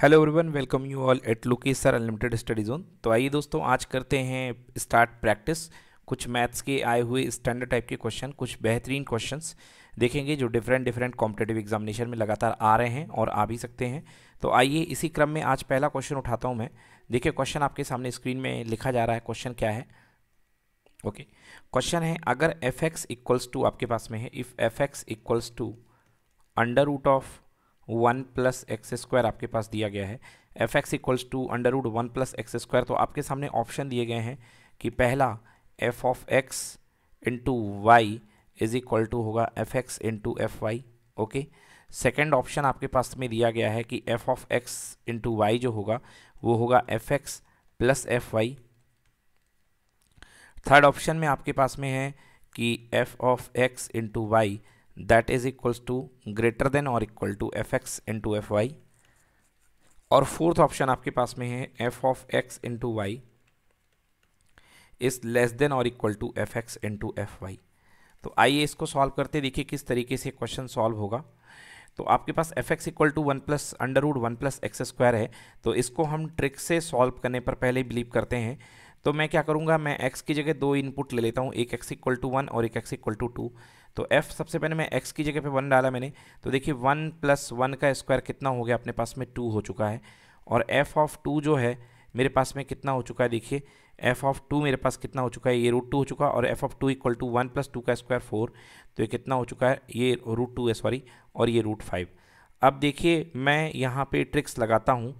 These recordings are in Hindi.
Hello everyone welcome you all at Lucky sir unlimited study zone तो आइए दोस्तों आज करते हैं स्टार्ट प्रैक्टिस कुछ मैथ्स के आए हुए स्टैंडर्ड टाइप के क्वेश्चन कुछ बेहतरीन क्वेश्चंस देखेंगे जो डिफरेंट डिफरेंट कॉम्पिटेटिव एग्जामिनेशन में लगातार आ रहे हैं और आ भी सकते हैं तो आइए इसी क्रम में आज पहला क्वेश्चन उठाता हूँ मैं देखिए क्वेश्चन आपके सामने स्क्रीन में लिखा जा रहा है क्वेश्चन क्या है ओके okay. क्वेश्चन है अगर एफ एक्स इक्वल्स टू आपके पास में है if f x equals to under root of one plus x square आपके पास दिया गया है f x equals to under root one plus x square तो आपके सामने ऑप्शन दिए गए हैं कि पहला f of x into y is equal to होगा f x into f y okay second option आपके पास में दिया गया है कि f of x into y जो होगा वो होगा f x plus f y third option में आपके पास में है कि f of x into y that is equals to greater than और equal to f x into f y और फोर्थ ऑप्शन आपके पास में है f of x into y is less than और equal to f x into f y तो आइए इसको सॉल्व करते देखिए किस तरीके से क्वेश्चन सॉल्व होगा तो आपके पास f x equal to one plus under root one plus x square है तो इसको हम ट्रिक से सॉल्व करने पर पहले बिलीव करते हैं तो मैं क्या करूँगा मैं एक्स की जगह दो इनपुट ले लेता हूँ एक एक्स इक्वल टू वन और एक एक्स इक्वल टू टू तो एफ़ सबसे पहले मैं एक्स की जगह पे वन डाला मैंने तो देखिए वन प्लस वन का स्क्वायर कितना हो गया अपने पास में टू हो चुका है और एफ़ ऑफ टू जो है मेरे पास में कितना हो चुका है देखिए एफ ऑफ टू मेरे पास कितना हो चुका है ये रूट टू हो चुका है और f of two equal to one plus two का स्क्वायर फोर तो ये कितना हो चुका है ये रूट टू है सॉरी और ये रूट फाइव अब देखिए मैं यहाँ पे ट्रिक्स लगाता हूँ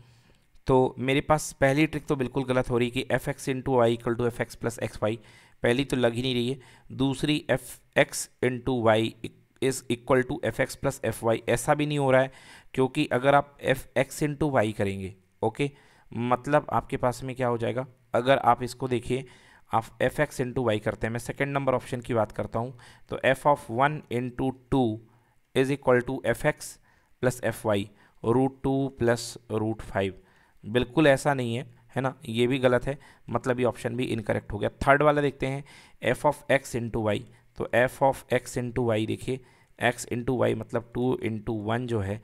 तो मेरे पास पहली ट्रिक तो बिल्कुल गलत हो रही है कि f x into y equal to f x plus x y पहली तो लग ही नहीं रही है दूसरी f x into y is equal to f x plus f y ऐसा भी नहीं हो रहा है क्योंकि अगर आप एफ एक्स इंटू वाई करेंगे ओके मतलब आपके पास में क्या हो जाएगा अगर आप इसको देखिए आप एफ एक्स इंटू वाई करते हैं मैं सेकेंड नंबर ऑप्शन की बात करता हूँ तो f of one into two is equal to f x plus f y root two plus root five बिल्कुल ऐसा नहीं है है ना ये भी गलत है मतलब ये ऑप्शन भी इनकरेक्ट हो गया थर्ड वाला देखते हैं f of x into y तो f of x into y देखिए एक्स इंटू वाई मतलब टू इंटू वन जो है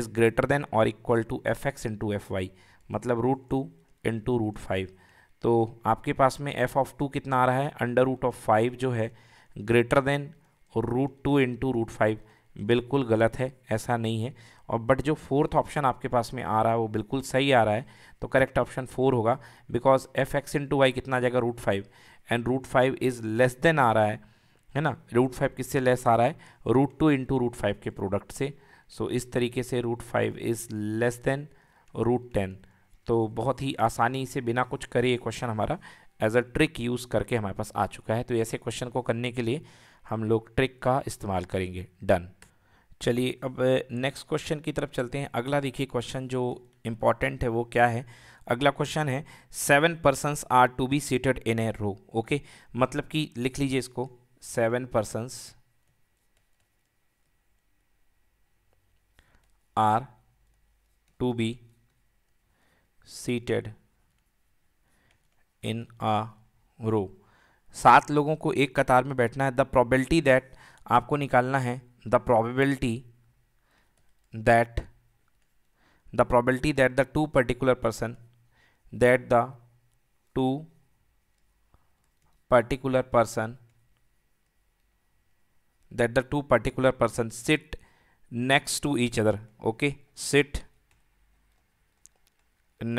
इज़ ग्रेटर देन और equal to f x into f y मतलब root two into root five तो आपके पास में एफ ऑफ टू कितना आ रहा है अंडर रूट ऑफ फाइव जो है greater than root two into root five बिल्कुल गलत है ऐसा नहीं है और बट जो फोर्थ ऑप्शन आपके पास में आ रहा है वो बिल्कुल सही आ रहा है तो करेक्ट ऑप्शन फोर होगा because f x into y कितना आ जाएगा root five and root five is less than आ रहा है है ना रूट फाइव किससे लेस आ रहा है root two into root five के प्रोडक्ट से सो so, इस तरीके से root five is less than root ten तो बहुत ही आसानी से बिना कुछ करे ये क्वेश्चन हमारा एज अ ट्रिक यूज़ करके हमारे पास आ चुका है तो ऐसे क्वेश्चन को करने के लिए हम लोग ट्रिक का इस्तेमाल करेंगे डन चलिए अब नेक्स्ट क्वेश्चन की तरफ चलते हैं अगला देखिए क्वेश्चन जो इम्पॉर्टेंट है वो क्या है अगला क्वेश्चन है seven persons are to be seated in a row okay मतलब कि लिख लीजिए इसको seven persons are to be seated in a row सात लोगों को एक कतार में बैठना है द प्रोबेबिलिटी दैट आपको निकालना है the probability that the probability that the two particular person that the two particular person that the two particular person sit next to each other okay sit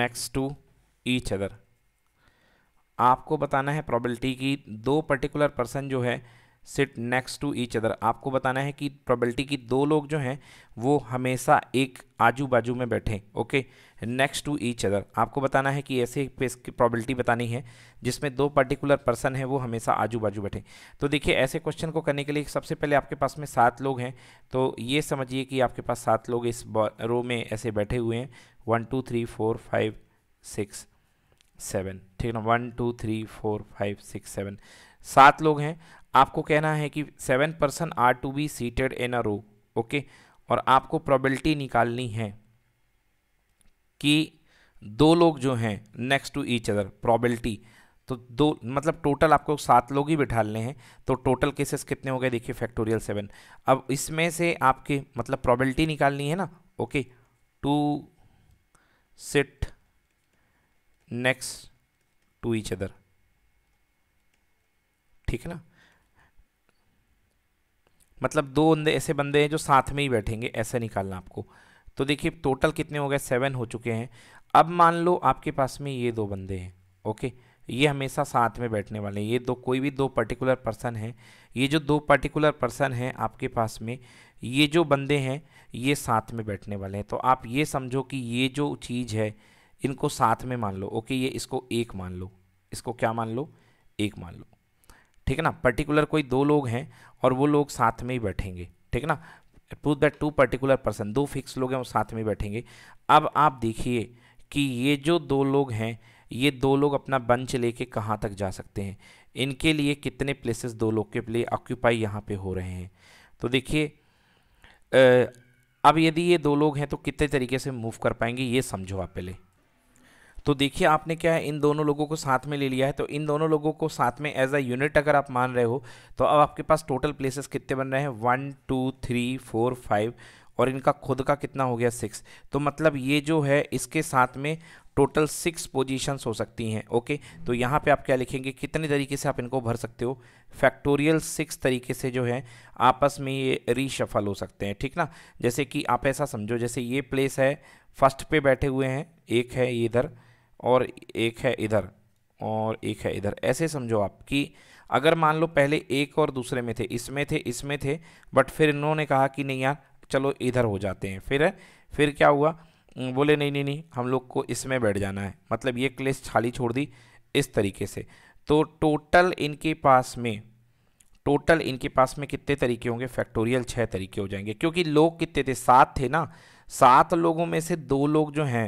next to each other आपको बताना है प्रोबेबिलिटी की दो पर्टिकुलर पर्सन जो है sit next to each other आपको बताना है कि प्रोबेबिलिटी की दो लोग जो हैं वो हमेशा एक आजू बाजू में बैठें okay next to each other आपको बताना है कि ऐसे पेस प्रॉबलिटी प्रोबेबिलिटी बतानी है जिसमें दो पर्टिकुलर पर्सन है वो हमेशा आजू बाजू बैठे तो देखिए ऐसे क्वेश्चन को करने के लिए सबसे पहले आपके पास में सात लोग हैं तो ये समझिए कि आपके पास सात लोग इस रो में ऐसे बैठे हुए हैं one two three four five six seven ठीक है ना one two three four five six seven सात लोग हैं आपको कहना है कि seven person are to be seated in a row okay और आपको प्रोबेबिलिटी निकालनी है कि दो लोग जो हैं next to each other probability तो दो मतलब टोटल आपको सात लोग ही बिठालने हैं तो टोटल केसेस कितने हो गए देखिए फैक्टोरियल सेवन अब इसमें से आपके मतलब प्रोबेबिलिटी निकालनी है ना okay two sit next to each other ठीक है ना मतलब दो ऐसे बंदे हैं जो साथ में ही बैठेंगे ऐसा निकालना आपको तो देखिए टोटल कितने हो गए सेवन हो चुके हैं अब मान लो आपके पास में ये दो बंदे हैं ओके ये हमेशा साथ में बैठने वाले हैं ये दो कोई भी दो पर्टिकुलर पर्सन हैं ये जो दो पर्टिकुलर पर्सन हैं आपके पास में ये जो बंदे हैं ये साथ में बैठने वाले हैं तो आप ये समझो कि ये जो चीज़ है इनको साथ में मान लो ओके ये इसको एक मान लो इसको क्या मान लो एक मान लो ठीक है ना पर्टिकुलर कोई दो लोग हैं और वो लोग साथ में ही बैठेंगे ठीक है ना to that two particular person दो फिक्स लोग हैं वो साथ में बैठेंगे अब आप देखिए कि ये जो दो लोग हैं ये दो लोग अपना बंच लेके कहाँ तक जा सकते हैं इनके लिए कितने प्लेसेस दो लोग के लिए ऑक्यूपाई यहाँ पे हो रहे हैं तो देखिए अब यदि ये दो लोग हैं तो कितने तरीके से मूव कर पाएंगे ये समझो आप पहले तो देखिए आपने क्या है इन दोनों लोगों को साथ में ले लिया है तो इन दोनों लोगों को साथ में एज अ यूनिट अगर आप मान रहे हो तो अब आपके पास टोटल प्लेसेस कितने बन रहे हैं one two three four five और इनका खुद का कितना हो गया सिक्स तो मतलब ये जो है इसके साथ में टोटल सिक्स पोजीशंस हो सकती हैं ओके तो यहाँ पे आप क्या लिखेंगे कितने तरीके से आप इनको भर सकते हो फैक्टोरियल सिक्स तरीके से जो है आपस में ये रीशफल हो सकते हैं ठीक ना जैसे कि आप ऐसा समझो जैसे ये प्लेस है फर्स्ट पे बैठे हुए हैं एक है ये इधर और एक है इधर और एक है इधर ऐसे समझो आप कि अगर मान लो पहले एक और दूसरे में थे इसमें थे इसमें थे बट फिर इन्होंने कहा कि नहीं यार चलो इधर हो जाते हैं फिर फिर क्या हुआ बोले नहीं नहीं नहीं हम लोग को इसमें बैठ जाना है मतलब ये क्लेस खाली छोड़ दी इस तरीके से तो टोटल इनके पास में टोटल इनके पास में कितने तरीके होंगे फैक्टोरियल छः तरीके हो जाएंगे क्योंकि लोग कितने थे सात थे ना सात लोगों में से दो लोग जो हैं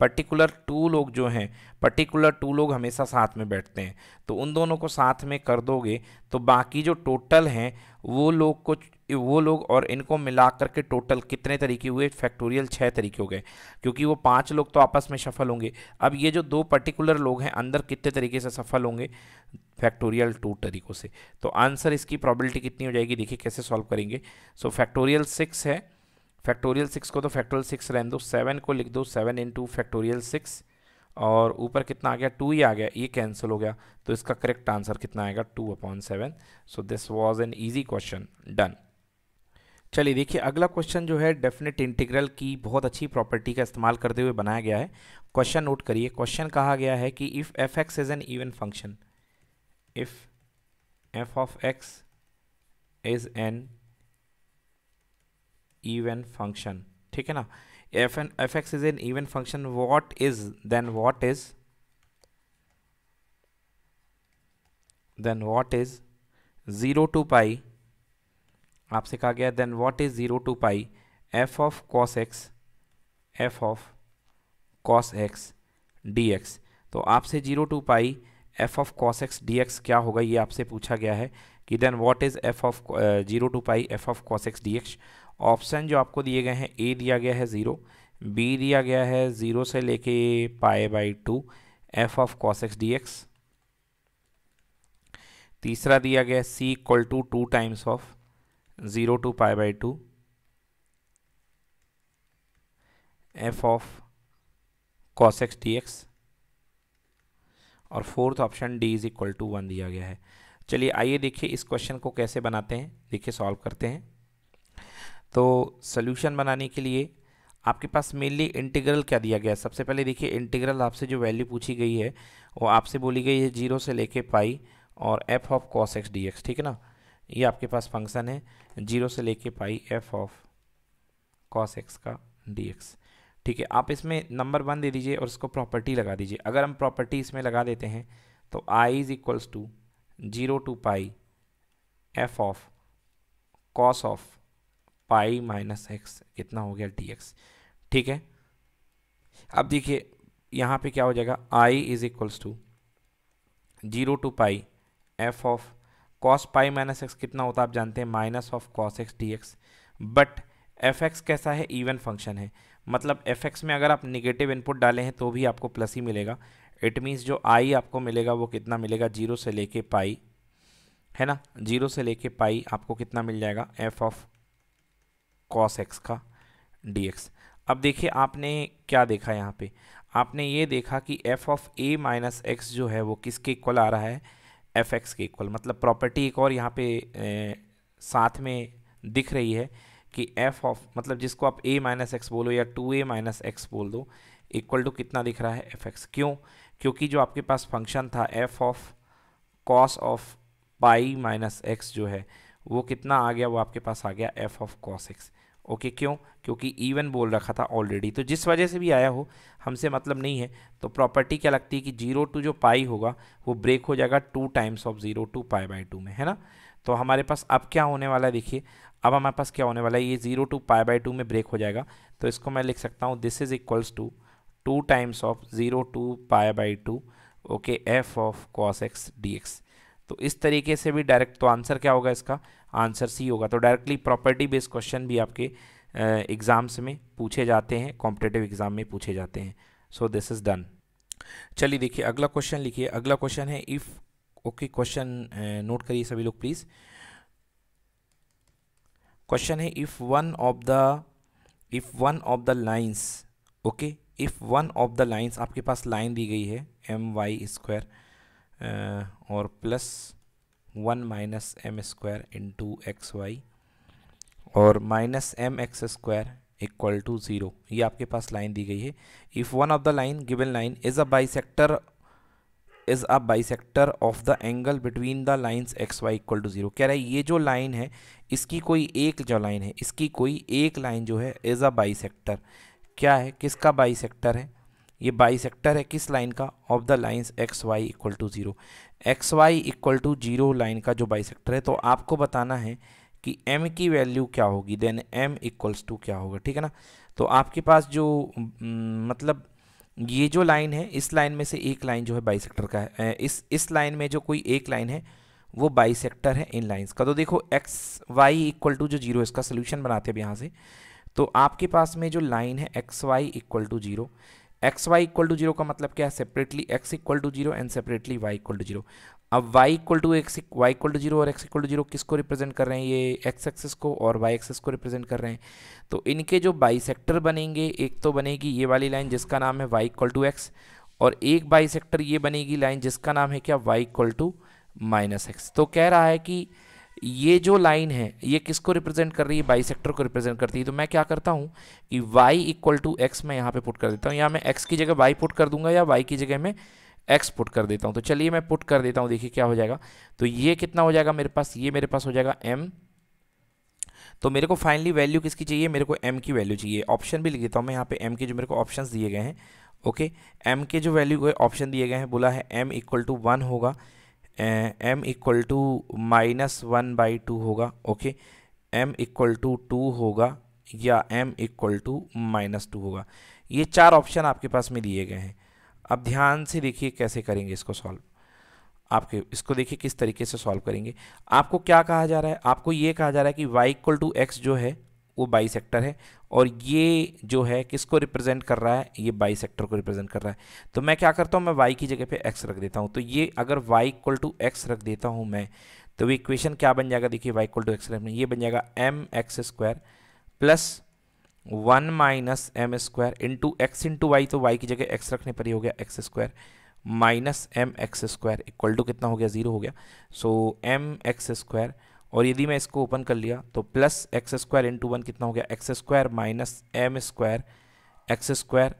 पर्टिकुलर टू लोग जो हैं पर्टिकुलर टू लोग हमेशा साथ में बैठते हैं तो उन दोनों को साथ में कर दोगे तो बाकी जो टोटल हैं वो लोग को वो लोग और इनको मिला करके टोटल कितने तरीके हुए फैक्टोरियल छः तरीके हो गए क्योंकि वो पांच लोग तो आपस में सफल होंगे अब ये जो दो पर्टिकुलर लोग हैं अंदर कितने तरीके से सफल होंगे फैक्टोरियल टू तरीक़ों से तो आंसर इसकी प्रॉबिलिटी कितनी हो जाएगी देखिए कैसे सॉल्व करेंगे सो फैक्टोरियल सिक्स है फैक्टोरियल सिक्स को तो फैक्टोरियल सिक्स रहने दो सेवन को लिख दो सेवन इंटू फैक्टोरियल सिक्स और ऊपर कितना आ गया टू ही आ गया ये कैंसिल हो गया तो इसका करेक्ट आंसर कितना आएगा two upon seven so this was an easy question done चलिए देखिए अगला क्वेश्चन जो है डेफिनेट इंटीग्रल की बहुत अच्छी प्रॉपर्टी का इस्तेमाल करते हुए बनाया गया है क्वेश्चन नोट करिए क्वेश्चन कहा गया है कि if f x is an even function if f of x is an even function ठीक है ना f an f x is an even function what is then what is then what is zero to pi आपसे कहा गया then what is zero to pi f of cos x f of cos x d x तो आपसे zero to pi f of cos x d x क्या होगा ये आपसे पूछा गया है कि then what is f of zero to pi f of cos x d x option जो आपको दिए गए हैं ए दिया गया है ज़ीरो बी दिया गया है ज़ीरो से लेके pi by two f of cos x d x तीसरा दिया गया है c equal to two times of zero to pi by two f of cos x d x और fourth option d is equal to one दिया गया है चलिए आइए देखिए इस क्वेश्चन को कैसे बनाते हैं देखिए सॉल्व करते हैं तो सोल्यूशन बनाने के लिए आपके पास मेनली इंटीग्रल क्या दिया गया है सबसे पहले देखिए इंटीग्रल आपसे जो वैल्यू पूछी गई है वो आपसे बोली गई है जीरो से लेके पाई और f of cos x d x ठीक है ना ये आपके पास फंक्शन है जीरो से लेके pi f of cos x का डी एक्स ठीक है आप इसमें नंबर वन दे दीजिए और इसको प्रॉपर्टी लगा दीजिए अगर हम प्रॉपर्टी इसमें लगा देते हैं तो I is equals to zero to pi f of cos of pi minus x कितना हो गया डी एक्स ठीक है अब देखिए यहाँ पे क्या हो जाएगा I is equals to zero to pi f of cos pi minus x कितना होता है आप जानते हैं minus of cos x d x but f x कैसा है इवन फंक्शन है मतलब एफ एक्स में अगर आप निगेटिव इनपुट डाले हैं तो भी आपको प्लस ही मिलेगा इट मीन्स जो आई आपको मिलेगा वो कितना मिलेगा जीरो से लेके पाई है ना जीरो से लेके पाई आपको कितना मिल जाएगा एफ ऑफ कॉस एक्स का डी एक्स अब देखिए आपने क्या देखा यहाँ पे आपने ये देखा कि f of a minus x जो है वो किसके इक्वल आ रहा है एफ एक्स के इक्वल मतलब प्रॉपर्टी एक और यहाँ पे ए, साथ में दिख रही है कि एफ ऑफ मतलब जिसको आप ए माइनस एक्स बोलो या टू ए माइनस एक्स बोल दो इक्वल टू कितना दिख रहा है एफ एक्स क्यों क्योंकि जो आपके पास फंक्शन था f of cos of pi minus x जो है वो कितना आ गया वो आपके पास आ गया f of cos x okay क्यों क्योंकि ईवन बोल रखा था ऑलरेडी तो जिस वजह से भी आया हो हमसे मतलब नहीं है तो प्रॉपर्टी क्या लगती है कि जीरो टू जो पाई होगा वो ब्रेक हो जाएगा two times of zero to pi by two में है ना तो हमारे पास अब क्या होने वाला है देखिए अब हमारे पास क्या होने वाला है ये zero to pi by two में ब्रेक हो जाएगा तो इसको मैं लिख सकता हूँ this is equals to two times of zero to pi by two okay f of cos x d x तो इस तरीके से भी डायरेक्ट तो आंसर क्या होगा इसका आंसर सी होगा तो डायरेक्टली प्रॉपर्टी बेस्ड क्वेश्चन भी आपके एग्ज़ाम्स में पूछे जाते हैं कॉम्पिटेटिव एग्ज़ाम में पूछे जाते हैं सो दिस इज़ डन चलिए देखिए अगला क्वेश्चन लिखिए अगला क्वेश्चन है इफ़ ओके क्वेश्चन नोट करिए सभी लोग प्लीज़ क्वेश्चन है if one of the if one of the lines okay if one of the lines आपके पास लाइन दी गई है एम वाई स्क्वायर और plus one minus m square into x y और minus m x square equal to zero ये आपके पास लाइन दी गई है if one of the line given line is a bisector is a bisector of the angle between the lines x y equal to zero कह रहा है ये जो लाइन है इसकी कोई एक जो लाइन है इसकी कोई एक लाइन जो है इज़ अ सेक्टर क्या है किसका सेक्टर है ये बाई सेक्टर है किस लाइन का of the lines x y equal to zero x y equal to zero line का जो बाई सेक्टर है तो आपको बताना है कि m की वैल्यू क्या होगी देन m इक्वल्स टू क्या होगा ठीक है ना तो आपके पास जो मतलब ये जो लाइन है इस लाइन में से एक लाइन जो है बाई सेक्टर का है इस इस लाइन में जो कोई एक लाइन है वो बाई सेक्टर है इन लाइन्स का तो देखो एक्स वाई इक्वल टू जो जीरो इसका सोल्यूशन बनाते हैं अब यहाँ से तो आपके पास में जो लाइन है x y equal to zero x y equal to zero का मतलब क्या है separately x equal to zero and separately y equal to zero अब y equal to x y equal to zero और एक्स इक्वल टू जीरो किसको रिप्रेजेंट कर रहे हैं ये एक्स एक्सेस को और वाई एक्सेस को रिप्रेजेंट कर रहे हैं तो इनके जो बाई सेक्टर बनेंगे एक तो बनेगी ये वाली लाइन जिसका नाम है वाई इक्वल टू एक्स और एक बाई सेक्टर ये बनेगी लाइन जिसका नाम है क्या y equal to minus x तो कह रहा है कि ये जो लाइन है ये किसको रिप्रेजेंट कर रही है बाई सेक्टर को रिप्रेजेंट करती है तो मैं क्या करता हूँ कि y इक्वल टू एक्स मैं यहाँ पे पुट कर देता हूँ या मैं x की जगह y पुट कर दूंगा या y की जगह मैं x पुट कर देता हूँ तो चलिए मैं पुट कर देता हूँ देखिए क्या हो जाएगा तो ये कितना हो जाएगा मेरे पास ये मेरे पास हो जाएगा एम तो मेरे को फाइनली वैल्यू किसकी चाहिए मेरे को एम की वैल्यू चाहिए ऑप्शन भी लिख देता हूँ मैं यहाँ पे एम के जो मेरे को ऑप्शन दिए गए हैं ओके एम के जो वैल्यू ऑप्शन दिए गए हैं बोला है एम इक्वल टू वन होगा m equal to minus one by two होगा okay m equal to two होगा या m equal to minus two होगा ये चार ऑप्शन आपके पास में दिए गए हैं अब ध्यान से देखिए कैसे करेंगे इसको सॉल्व आपके इसको देखिए किस तरीके से सॉल्व करेंगे आपको क्या कहा जा रहा है आपको ये कहा जा रहा है कि वाई इक्वल टू एक्स जो है वो बाई सेक्टर है और ये जो है किसको रिप्रेजेंट कर रहा है ये बाई सेक्टर को रिप्रेजेंट कर रहा है तो मैं क्या करता हूँ मैं वाई की जगह पे एक्स रख देता हूँ तो ये अगर वाई इक्वल टू एक्स रख देता हूँ मैं तो ये इक्वेशन क्या बन जाएगा देखिए वाई इक्वल टू एक्स रखने ये बन जाएगा m x square plus one minus m square into x into y तो वाई की जगह एक्स रखने पर ही हो गया x square minus m x square equal to कितना हो गया ज़ीरो हो गया सो एम एक्स स्क्वायर और यदि मैं इसको ओपन कर लिया तो plus x square into one कितना हो गया x square minus m square x square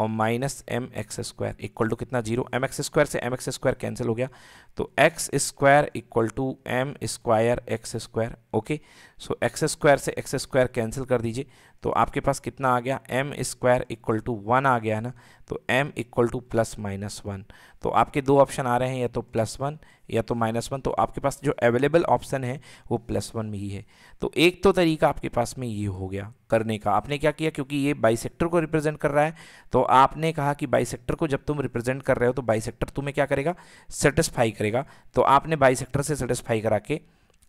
और minus m x square equal to कितना जीरो एम एक्स स्क्वायर से एम एक्स स्क्वायर कैंसिल हो गया तो x square equal to m square x square okay so x square से एक्स स्क्वायर कैंसिल कर दीजिए तो आपके पास कितना आ गया m square equal to one आ गया ना तो m equal to plus minus one तो आपके दो ऑप्शन आ रहे हैं या तो प्लस वन या तो माइनस वन तो आपके पास जो अवेलेबल ऑप्शन है वो प्लस वन में ही है तो एक तो तरीका आपके पास में ये हो गया करने का आपने क्या किया क्योंकि ये बाई को रिप्रेजेंट कर रहा है तो आपने कहा कि बाई को जब तुम रिप्रेजेंट कर रहे हो तो बाई तुम्हें क्या करेगा सेटिस्फाई करेगा तो आपने बाई से सेटिस्फाई करा के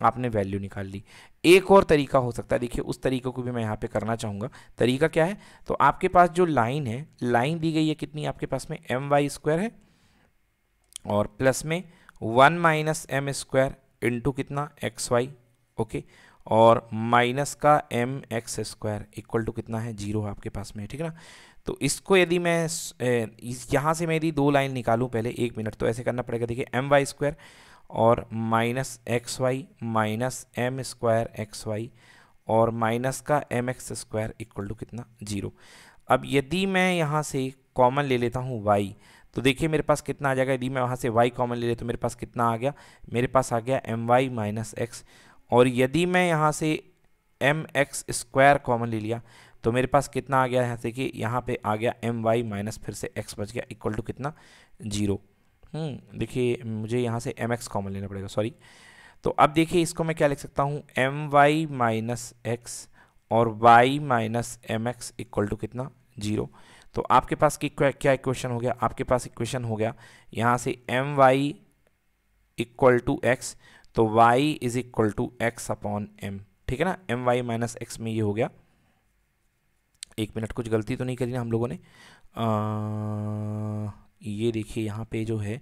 आपने वैल्यू निकाल ली एक और तरीका हो सकता है देखिए उस तरीके को भी मैं यहाँ पे करना चाहूँगा तरीका क्या है तो आपके पास जो लाइन है लाइन दी गई है कितनी आपके पास में एम वाई स्क्वायर है और प्लस में one minus m square into कितना एक्स वाई ओके और माइनस का m x square equal to कितना है जीरो आपके पास में ठीक है ना तो इसको यदि मैं यहाँ से मैं यदि दो लाइन निकालूँ पहले एक मिनट तो ऐसे करना पड़ेगा देखिए एम वाई स्क्वायर और minus x y minus m square x y और माइनस का m x square equal to कितना जीरो अब यदि मैं यहाँ से कॉमन ले लेता हूँ वाई तो देखिए मेरे पास कितना आ जाएगा यदि मैं वहाँ से वाई कॉमन ले लेता तो मेरे पास कितना आ गया मेरे पास आ गया एम वाई माइनस एक्स और यदि मैं यहाँ से एम एक्स स्क्वायर कॉमन ले लिया तो मेरे पास कितना आ गया यहाँ से कि यहाँ पे आ गया एम वाई माइनस फिर से एक्स बच गया इक्वल टू कितना जीरो हम्म, देखिए मुझे यहाँ से एम एक्स कॉमन लेना पड़ेगा सॉरी तो अब देखिए इसको मैं क्या लिख सकता हूँ एम वाई माइनस एक्स और y minus m x equal to कितना जीरो तो आपके पास की क्या इक्वेशन हो गया आपके पास इक्वेशन हो गया यहाँ से m y equal to x तो y is equal to x upon m ठीक है ना एम वाई माइनस एक्स में ये हो गया एक मिनट कुछ गलती तो नहीं करी ना हम लोगों ने आ, ये देखिए यहाँ पे जो है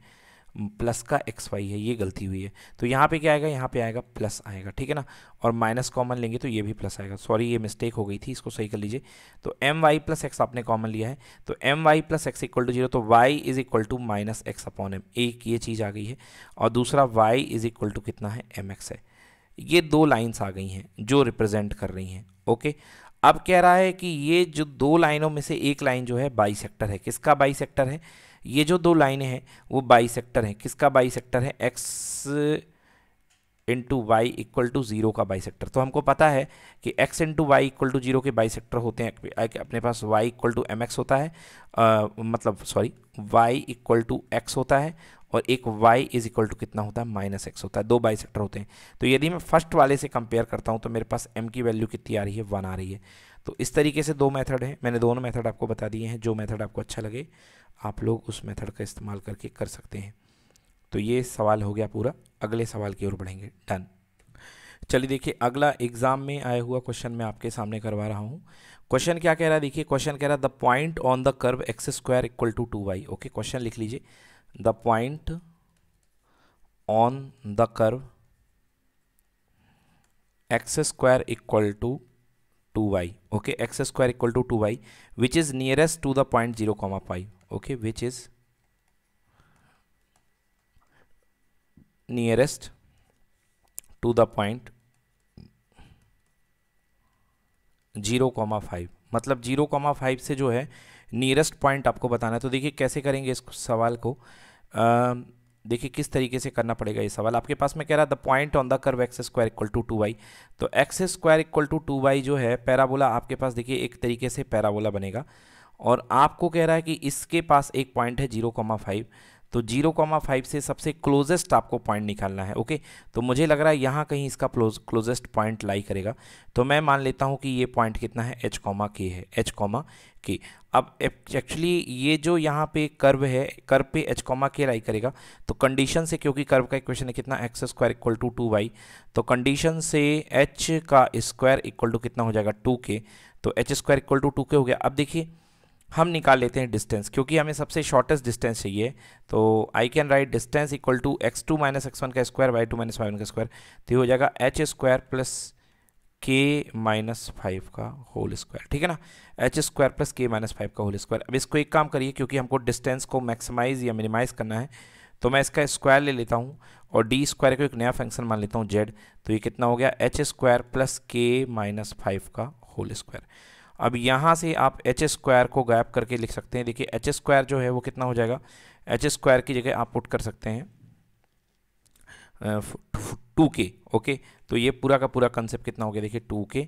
प्लस का एक्स वाई है ये गलती हुई है तो यहाँ पे क्या आएगा यहाँ पे आएगा प्लस आएगा ठीक है ना और माइनस कॉमन लेंगे तो ये भी प्लस आएगा सॉरी ये मिस्टेक हो गई थी इसको सही कर लीजिए तो एम वाई प्लस एक्स आपने कॉमन लिया है तो m y plus x equal to zero तो y is equal to minus x upon m एक ये चीज़ आ गई है और दूसरा वाई इज इक्वल टू कितना है एम एक्स है ये दो लाइन्स आ गई हैं जो रिप्रेजेंट कर रही हैं ओके अब कह रहा है कि ये जो दो लाइनों में से एक लाइन जो है बाई सेक्टर है किसका बाई सेक्टर है ये जो दो लाइनें हैं वो बाई सेक्टर हैं किसका बाई सेक्टर है x into y equal to zero का बाई सेक्टर तो हमको पता है कि x into y equal to zero के बाई सेक्टर होते हैं अपने पास y equal to m x होता है आ, मतलब sorry y equal to x होता है और एक y इज इक्वल टू कितना होता है माइनस एक्स होता है दो बाई सेक्टर होते हैं तो यदि मैं फर्स्ट वाले से कंपेयर करता हूँ तो मेरे पास m की वैल्यू कितनी आ रही है वन आ रही है तो इस तरीके से दो मेथड हैं मैंने दोनों मेथड आपको बता दिए हैं जो मेथड आपको अच्छा लगे आप लोग उस मेथड का इस्तेमाल करके कर सकते हैं तो ये सवाल हो गया पूरा अगले सवाल की ओर बढ़ेंगे डन चलिए देखिए अगला एग्ज़ाम में आया हुआ क्वेश्चन मैं आपके सामने करवा रहा हूँ क्वेश्चन क्या कह रहा है देखिए क्वेश्चन कह रहा है the point on the curve x square equal to two y okay question लिख लीजिए the point on the curve x square equal to two y okay x square equal to two y which is nearest to the point zero comma five okay which is nearest to the point zero comma five मतलब जीरो कॉमा फाइव से जो है नियरेस्ट पॉइंट आपको बताना है तो देखिए कैसे करेंगे इस सवाल को uh, देखिए किस तरीके से करना पड़ेगा ये सवाल आपके पास में कह रहा है the point on the curve x square equal to two y तो x square equal to two y जो है पैराबोला आपके पास देखिए एक तरीके से पैराबोला बनेगा और आपको कह रहा है कि इसके पास एक पॉइंट है जीरो कॉमा फाइव तो जीरो कॉमा फाइव से सबसे क्लोजेस्ट आपको पॉइंट निकालना है ओके तो मुझे लग रहा है यहाँ कहीं इसका क्लोजेस्ट पॉइंट लाई करेगा तो मैं मान लेता हूँ कि ये पॉइंट कितना है एच कॉमा के है एच कॉमा के अब एक्चुअली ये जो यहाँ पे कर्व है कर्व पे एच कॉमा के लाई करेगा तो कंडीशन से क्योंकि कर्व का इक्वेशन है कितना x square equal to two y तो कंडीशन से एच का स्क्वायर इक्वल टू कितना हो जाएगा टू के तो h square equal to two k हो गया अब देखिए हम निकाल लेते हैं डिस्टेंस क्योंकि हमें सबसे शॉर्टेस्ट डिस्टेंस चाहिए तो I can write distance equal to x two minus x one का square y two minus y one का स्क्वायर तो ये हो जाएगा h square plus k minus five का होल स्क्वायर ठीक है ना h square plus k minus five का होल स्क्वायर अब इसको एक काम करिए क्योंकि हमको डिस्टेंस को मैक्सिमाइज या मिनिमाइज करना है तो मैं इसका स्क्वायर ले लेता हूँ और डी स्क्वायर को एक नया फंक्शन मान लेता हूँ जेड तो ये कितना हो गया h square plus k minus five का होल स्क्वायर अब यहाँ से आप एच स्क्वायर को गैप करके लिख सकते हैं देखिए एच स्क्वायर जो है वो कितना हो जाएगा एच स्क्वायर की जगह आप पुट कर सकते हैं टू के ओके तो ये पूरा का पूरा कंसेप्ट कितना हो गया देखिए two k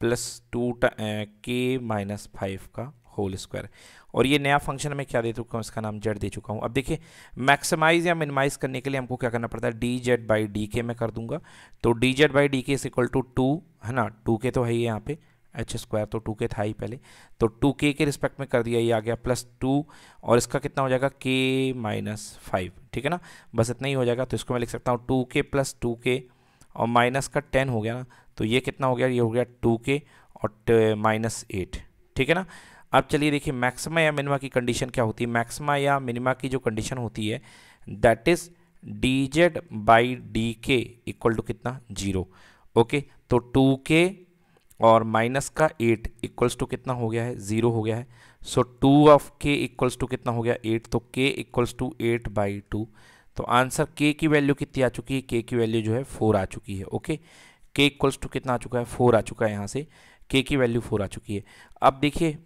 plus two k minus five का होल स्क्वायर और ये नया फंक्शन मैं क्या दे चुका हूँ इसका नाम जेड दे चुका हूँ अब देखिए मैक्सिमाइज या मिनिमाइज करने के लिए हमको क्या करना पड़ता है डी जेड बाई डी के मैं कर दूंगा तो d z by d k is equal to two है ना टू के तो है ही यहाँ पे एच स्क्वायर तो टू के था ही पहले तो टू के के रिस्पेक्ट में कर दिया ये आ गया प्लस टू और इसका कितना हो जाएगा के माइनस फाइव ठीक है ना बस इतना ही हो जाएगा तो इसको मैं लिख सकता हूँ to k plus two k और माइनस का टेन हो गया ना तो ये कितना हो गया ये हो गया टू के और माइनस एट ठीक है ना अब चलिए देखिए मैक्सिमा या मिनिमा की कंडीशन क्या होती है मैक्सिमा या मिनिमा की जो कंडीशन होती है that is d z by d k equal to कितना जीरो ओके तो टू के और माइनस का एट इक्वल्स टू कितना हो गया है ज़ीरो हो गया है so two of k equals to कितना हो गया एट तो k equals to eight by two तो आंसर के की वैल्यू कितनी आ चुकी है के की वैल्यू जो है फोर आ चुकी है ओके के इक्वल्स टू कितना आ चुका है फोर आ चुका है यहाँ से के की वैल्यू फोर आ चुकी है अब देखिए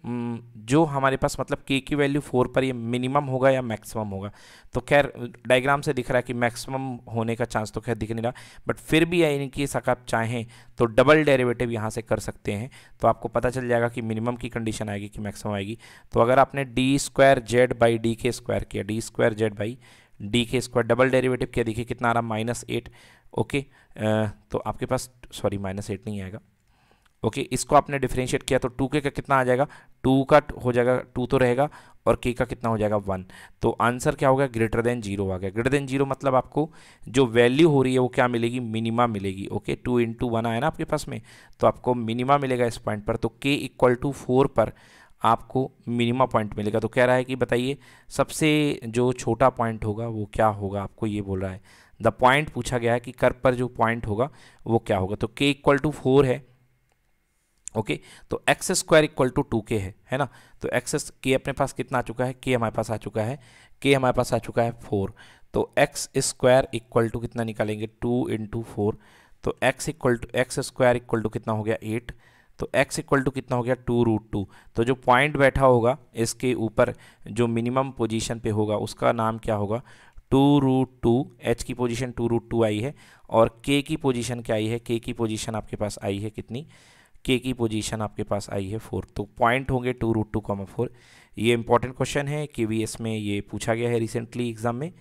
जो हमारे पास मतलब के की वैल्यू फोर पर ये मिनिमम होगा या मैक्सिमम होगा तो खैर डायग्राम से दिख रहा है कि मैक्सिमम होने का चांस तो खैर दिख नहीं रहा बट फिर भी इन केस आप चाहें तो डबल डेरिवेटिव यहाँ से कर सकते हैं तो आपको पता चल जाएगा कि मिनिमम की कंडीशन आएगी कि मैक्सिमम आएगी तो अगर आपने d square z by d k square किया d square z by d k square double derivative किया देखिए कितना आ रहा माइनस एट ओके तो आपके पास सॉरी माइनस एट नहीं आएगा ओके इसको आपने डिफ्रेंशिएट किया तो टू के का कितना आ जाएगा टू का हो जाएगा टू तो रहेगा और के का कितना हो जाएगा वन तो आंसर क्या होगा ग्रेटर देन जीरो आ गया ग्रेटर देन जीरो मतलब आपको जो वैल्यू हो रही है वो क्या मिलेगी मिनिमा मिलेगी ओके टू इंटू वन आया ना आपके पास में तो आपको मिनिमा मिलेगा इस पॉइंट पर तो के इक्वल टू फोर पर आपको मिनिमा पॉइंट मिलेगा तो कह रहा है कि बताइए सबसे जो छोटा पॉइंट होगा वो क्या होगा आपको ये बोल रहा है द पॉइंट पूछा गया है कि कर पर जो पॉइंट होगा वो क्या होगा तो के इक्वल टू फोर है ओके तो x square equal to two k है है ना तो एक्स के अपने पास कितना आ चुका है के हमारे पास आ चुका है के हमारे पास आ चुका है फोर तो एक्स स्क्वायर इक्वल टू कितना निकालेंगे टू इंटू फोर तो x equal to x square equal to कितना हो गया एट तो x इक्वल टू कितना हो गया टू रूट टू तो जो पॉइंट बैठा होगा इसके ऊपर जो मिनिमम पोजीशन पे होगा उसका नाम क्या होगा टू रूट टू एच की पोजीशन टू रूट टू आई है और k की पोजीशन क्या आई है k की पोजीशन आपके पास आई है कितनी के की पोजीशन आपके पास आई है फोर तो पॉइंट होंगे two root two comma four ये इंपॉर्टेंट क्वेश्चन है के वी एस में ये पूछा गया है रिसेंटली एग्ज़ाम में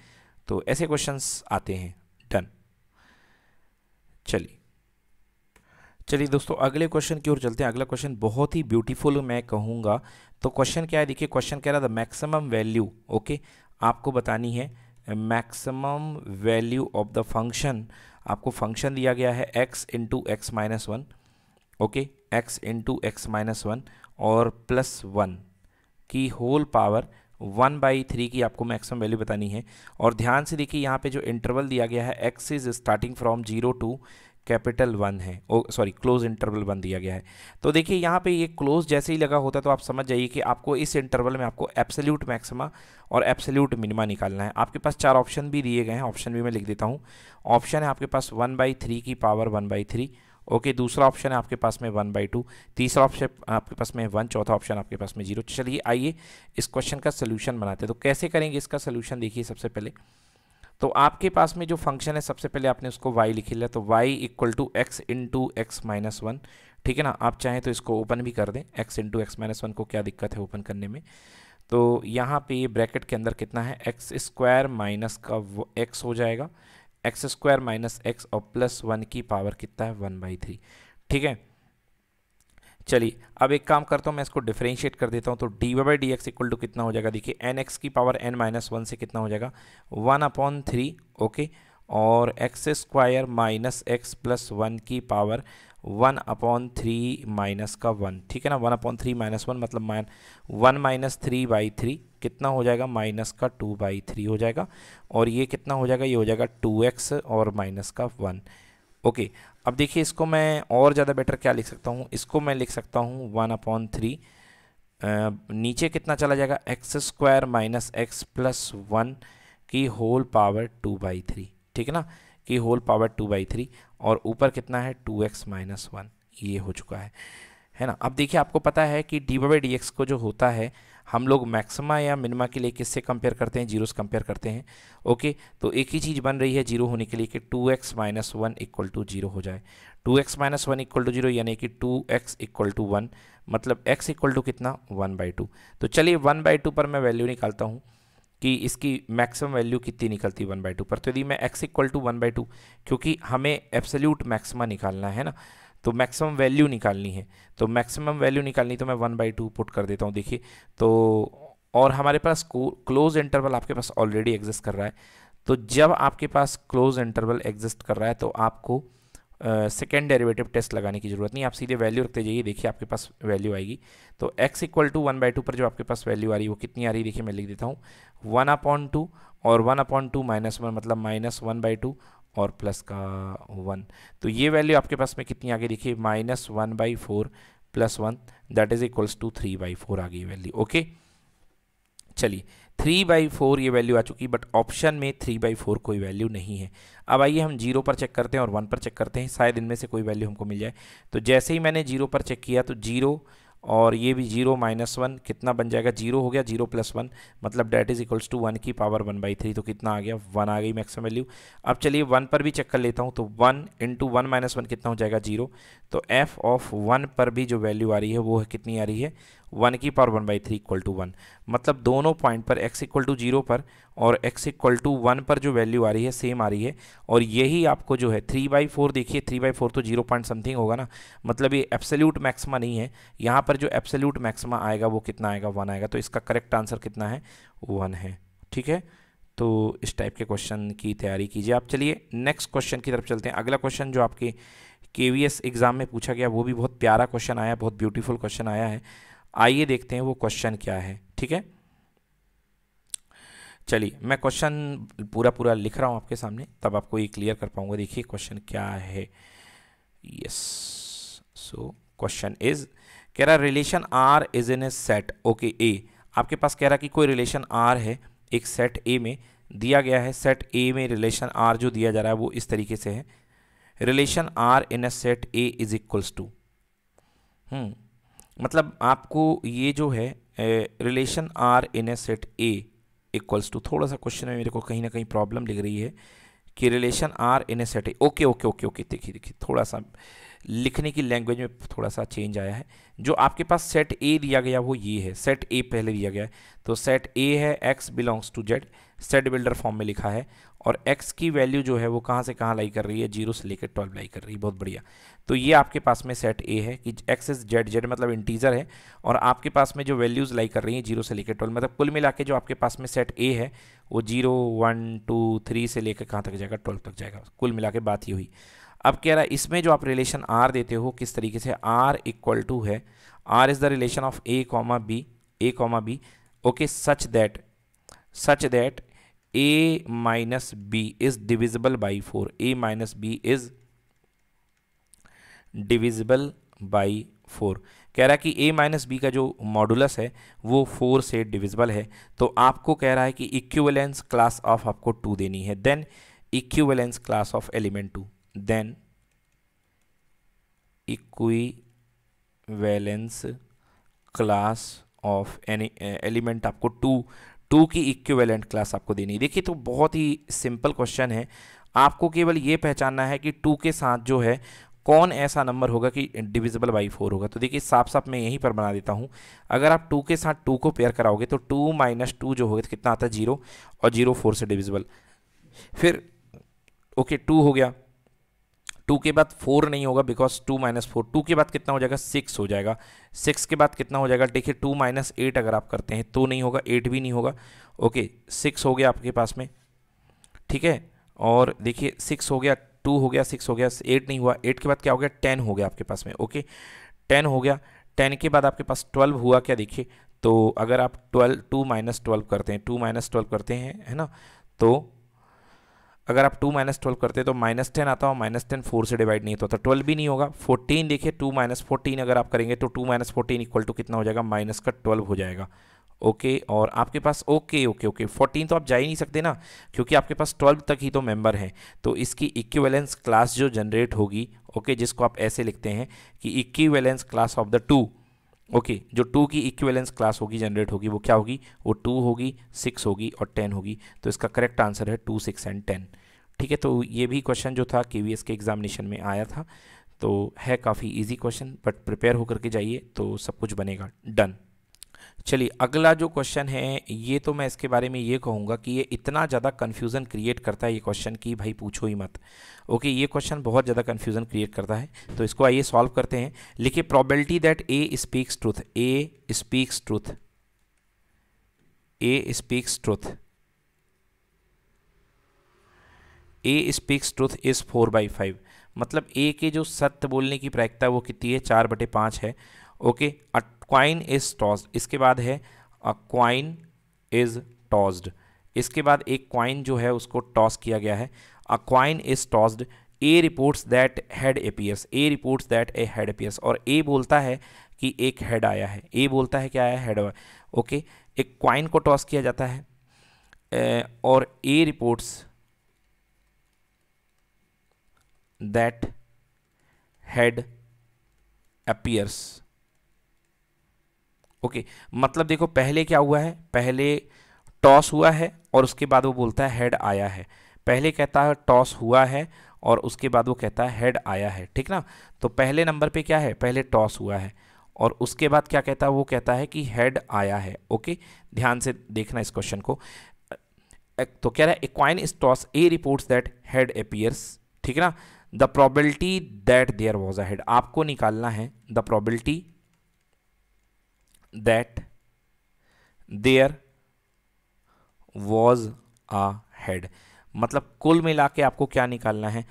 तो ऐसे क्वेश्चंस आते हैं डन चलिए चलिए दोस्तों अगले क्वेश्चन की ओर चलते हैं अगला क्वेश्चन बहुत ही ब्यूटीफुल मैं कहूँगा तो क्वेश्चन क्या है देखिए क्वेश्चन कह रहा था मैक्सिमम वैल्यू ओके आपको बतानी है maximum value of the function आपको फंक्शन दिया गया है x into x minus one okay x into x minus one और प्लस वन की whole power one by three की आपको मैक्सिमम वैल्यू बतानी है और ध्यान से देखिए यहाँ पे जो इंटरवल दिया गया है x is starting from zero to capital one है oh sorry close interval one दिया गया है तो देखिए यहाँ पे ये क्लोज जैसे ही लगा होता है तो आप समझ जाइए कि आपको इस इंटरवल में आपको एब्सोल्यूट मैक्सिमा और एब्सोल्यूट मिनिमा निकालना है आपके पास चार ऑप्शन भी दिए गए हैं ऑप्शन भी मैं लिख देता हूँ ऑप्शन है आपके पास वन बाई थ्री की power one by three okay दूसरा ऑप्शन है आपके पास में वन बाई टू तीसरा ऑप्शन आपके पास में वन चौथा ऑप्शन आपके पास में जीरो चलिए आइए इस क्वेश्चन का सोल्यूशन बनाते हैं तो कैसे करेंगे इसका सोल्यूशन देखिए सबसे पहले तो आपके पास में जो फंक्शन है सबसे पहले आपने उसको वाई लिख लिया तो y equal to x into x minus one ठीक है ना आप चाहें तो इसको ओपन भी कर दें x into x minus one को क्या दिक्कत है ओपन करने में तो यहाँ पे ये ब्रैकेट के अंदर कितना है एक्स स्क्वायर माइनस का एक्स हो जाएगा एक्स स्क्वायर माइनस एक्स और प्लस वन की पावर कितना है वन बाई थ्री ठीक है चलिए अब एक काम करता हूँ मैं इसको डिफ्रेंशिएट कर देता हूँ तो d y by d x equal to कितना हो जाएगा देखिए एन एक्स की पावर एन माइनस वन से कितना हो जाएगा वन अपॉन थ्री ओके और x square minus x plus one की power one upon three minus का वन ठीक है ना one upon three minus one मतलब माइन one minus three by three कितना हो जाएगा माइनस का टू बाई थ्री हो जाएगा और ये कितना हो जाएगा ये हो जाएगा टू एक्स और माइनस का वन ओके अब देखिए इसको मैं और ज़्यादा बेटर क्या लिख सकता हूँ इसको मैं लिख सकता हूँ वन अपॉन थ्री नीचे कितना चला जाएगा x square minus x plus one की whole power two by three ठीक है ना की whole power two by three और ऊपर कितना है टू एक्स माइनस वन ये हो चुका है है ना अब देखिए आपको पता है कि डी बाई डी एक्स को जो होता है हम लोग मैक्सिमा या मिनिमा के लिए किससे कंपेयर करते हैं जीरो से कंपेयर करते हैं ओके तो एक ही चीज़ बन रही है जीरो होने के लिए कि two x minus one equal to zero हो जाए two x minus one equal to zero यानी कि two x equal to one मतलब एक्स इक्वल टू कितना वन बाई टू तो चलिए वन बाई टू पर मैं वैल्यू निकालता हूँ कि इसकी मैक्सिमम वैल्यू कितनी निकलती है वन बाई टू पर तो यदि मैं x equal to one by two क्योंकि हमें एब्सोल्यूट मैक्सिमा निकालना है ना तो मैक्सिमम वैल्यू निकालनी है तो मैक्सिमम वैल्यू निकालनी तो मैं वन बाई टू पुट कर देता हूँ देखिए तो और हमारे पास क्लोज इंटरवल आपके पास ऑलरेडी एग्जिस्ट कर रहा है तो जब आपके पास क्लोज इंटरवल एग्जिस्ट कर रहा है तो आपको सेकेंड डेरिवेटिव टेस्ट लगाने की ज़रूरत नहीं आप सीधे वैल्यू रखते जाइए देखिए आपके पास वैल्यू आएगी तो x equal to one by two पर जो आपके पास वैल्यू आ रही है वो कितनी आ रही है देखिए मैं लिख देता हूँ वन अपॉन टू और one upon two minus one मतलब माइनस वन बाई टू और प्लस का वन तो ये वैल्यू आपके पास में कितनी आ गई देखिए minus one by four plus one that is equals to three by four आ गई वैल्यू ओके okay? चलिए थ्री बाई फोर ये वैल्यू आ चुकी बट ऑप्शन में थ्री बाई फोर कोई वैल्यू नहीं है अब आइए हम जीरो पर चेक करते हैं और वन पर चेक करते हैं शायद इनमें से कोई वैल्यू हमको मिल जाए तो जैसे ही मैंने जीरो पर चेक किया तो जीरो और ये भी जीरो माइनस वन कितना बन जाएगा जीरो हो गया जीरो प्लस वन मतलब that is equals to one की पावर वन बाई थ्री तो कितना आ गया वन आ गई मैक्सिमम वैल्यू अब चलिए वन पर भी चेक कर लेता हूँ तो one into one minus one कितना हो जाएगा जीरो तो एफ ऑफ वन पर भी जो वैल्यू आ रही है वो है कितनी आ रही है वन की power one by three equal to one मतलब दोनों पॉइंट पर एक्स इक्वल टू जीरो पर और एक्स इक्वल टू वन पर जो वैल्यू आ रही है सेम आ रही है और यही आपको जो है थ्री बाई फोर देखिए थ्री बाई फोर तो जीरो पॉइंट समथिंग होगा ना मतलब ये एब्सोल्यूट मैक्सिमा नहीं है यहाँ पर जो एब्सोल्यूट मैक्सिमा आएगा वो कितना आएगा वन आएगा तो इसका करेक्ट आंसर कितना है वन है ठीक है तो इस टाइप के क्वेश्चन की तैयारी कीजिए आप चलिए नेक्स्ट क्वेश्चन की तरफ चलते हैं अगला क्वेश्चन जो आपके के एग्ज़ाम में पूछा गया वो भी बहुत प्यारा क्वेश्चन आया बहुत ब्यूटीफुल क्वेश्चन आया है आइए देखते हैं वो क्वेश्चन क्या है ठीक है चलिए मैं क्वेश्चन पूरा पूरा लिख रहा हूँ आपके सामने तब आपको ये क्लियर कर पाऊंगा देखिए क्वेश्चन क्या है यस सो क्वेश्चन इज कह रहा relation R is in a set okay A आपके पास कह रहा कि कोई रिलेशन आर है एक सेट ए में दिया गया है सेट ए में रिलेशन आर जो दिया जा रहा है वो इस तरीके से है relation R in a set A is equals to hmm मतलब आपको ये जो है relation R in a set A equals to थोड़ा सा क्वेश्चन में मेरे को कहीं ना कहीं प्रॉब्लम लिख रही है कि relation R in a set A okay okay okay okay देखिए देखिए थोड़ा सा लिखने की लैंग्वेज में थोड़ा सा चेंज आया है जो आपके पास सेट ए दिया गया वो ये है सेट ए पहले दिया गया है तो सेट ए है x belongs to Z set builder form में लिखा है और x की वैल्यू जो है वो कहाँ से कहाँ लाई कर रही है जीरो से लेकर ट्वेल्व लाई कर रही है बहुत बढ़िया तो ये आपके पास में सेट ए है कि x इज जेड जेड मतलब इंटीजर है और आपके पास में जो वैल्यूज़ लाई कर रही है जीरो से लेकर ट्वेल्व मतलब कुल मिला के जो आपके पास में सेट ए है वो जीरो वन टू थ्री से लेकर कहाँ तक जाएगा ट्वेल्व तक जाएगा कुल मिला के बात ही हुई अब कह रहा है इसमें जो आप रिलेशन आर देते हो किस तरीके से आर इक्वल टू है R is the relation of a comma b a comma b okay such that such that a minus b is divisible by four a minus b is divisible by four कह रहा है कि a माइनस बी का जो मॉडुलस है वो फोर से डिविजिबल है तो आपको कह रहा है कि इक्वेलेंस क्लास ऑफ आपको टू देनी है then equivalence class of element two then equivalence class of any element आपको टू टू की इक्विवेलेंट क्लास आपको देनी है देखिए तो बहुत ही सिंपल क्वेश्चन है आपको केवल ये पहचानना है कि टू के साथ जो है कौन ऐसा नंबर होगा कि डिविजिबल बाई फोर होगा तो देखिए साफ साफ मैं यहीं पर बना देता हूँ अगर आप टू के साथ टू को पेयर कराओगे तो टू माइनस टू जो होगा तो कितना आता है जीरो और जीरो फोर से डिविजिबल फिर ओके okay, टू हो गया टू के बाद फोर नहीं होगा because two minus four two के बाद कितना हो जाएगा सिक्स हो जाएगा सिक्स के बाद कितना हो जाएगा देखिए टू माइनस एट अगर आप करते हैं तो नहीं होगा एट भी नहीं होगा ओके सिक्स हो गया आपके पास में ठीक है और देखिए सिक्स हो गया टू हो गया सिक्स हो गया एट नहीं हुआ एट के बाद क्या हो गया टेन हो गया आपके पास में ओके टेन हो गया टेन के बाद आपके पास ट्वेल्व हुआ क्या देखिए तो अगर आप ट्वेल्व टू माइनस ट्वेल्व करते हैं टू माइनस ट्वेल्व करते हैं है ना तो अगर आप टू माइनस ट्वेल्व करते तो माइनस टेन आता हो माइनस टेन फोर से डिवाइड नहीं होता तो ट्वेल्व भी नहीं होगा फोर्टीन देखिए टू माइनस फोर्टीन अगर आप करेंगे तो two minus fourteen equal to कितना हो जाएगा माइनस का ट्वेल्व हो जाएगा ओके okay, और आपके पास ओके ओके ओके फोर्टीन तो आप जा ही नहीं सकते ना क्योंकि आपके पास ट्वेल्व तक ही तो मेंबर हैं तो इसकी इक्विवेलेंस क्लास जो जनरेट होगी ओके okay, जिसको आप ऐसे लिखते हैं कि equivalence class of the two okay okay, जो टू की इक्वेलेंस क्लास होगी जनरेट होगी वो क्या होगी वो टू होगी सिक्स होगी और टेन होगी तो इसका करेक्ट आंसर है टू सिक्स एंड टेन ठीक है तो ये भी क्वेश्चन जो था के के एग्जामिनेशन में आया था तो है काफ़ी इजी क्वेश्चन बट प्रिपेयर होकर के जाइए तो सब कुछ बनेगा डन चलिए अगला जो क्वेश्चन है ये तो मैं इसके बारे में ये कहूँगा कि ये इतना ज़्यादा कन्फ्यूज़न क्रिएट करता है ये क्वेश्चन कि भाई पूछो ही मत ओके ये क्वेश्चन बहुत ज़्यादा कन्फ्यूज़न क्रिएट करता है तो इसको आइए सॉल्व करते हैं लिखिए probability that A speaks truth A speaks truth A speaks truth A speaks truth is four by five मतलब ए के जो सत्य बोलने की प्रायिकता वो कितनी है चार बटे पाँच है okay okay, coin is tossed इसके बाद है अ क्वाइन इज टॉस्ड इसके बाद एक क्वाइन जो है उसको टॉस किया गया है a coin is tossed A reports that head appears A reports that a head appears और ए बोलता है कि एक हेड आया है ए बोलता है क्या आया हेड ओके एक क्वाइन को टॉस किया जाता है और A reports that head appears okay मतलब देखो पहले क्या हुआ है पहले टॉस हुआ है और उसके बाद वो बोलता है हेड आया है पहले कहता है टॉस हुआ है और उसके बाद वो कहता है हेड आया है ठीक ना तो पहले नंबर पे क्या है पहले टॉस हुआ है और उसके बाद क्या कहता है वो कहता है कि हेड आया है ओके ध्यान से देखना इस क्वेश्चन को तो कह रहा है a coin is toss A reports that head appears ठीक है ना the probability that there was a head आपको निकालना है the probability that there was a head मतलब कुल मिला के आपको क्या निकालना है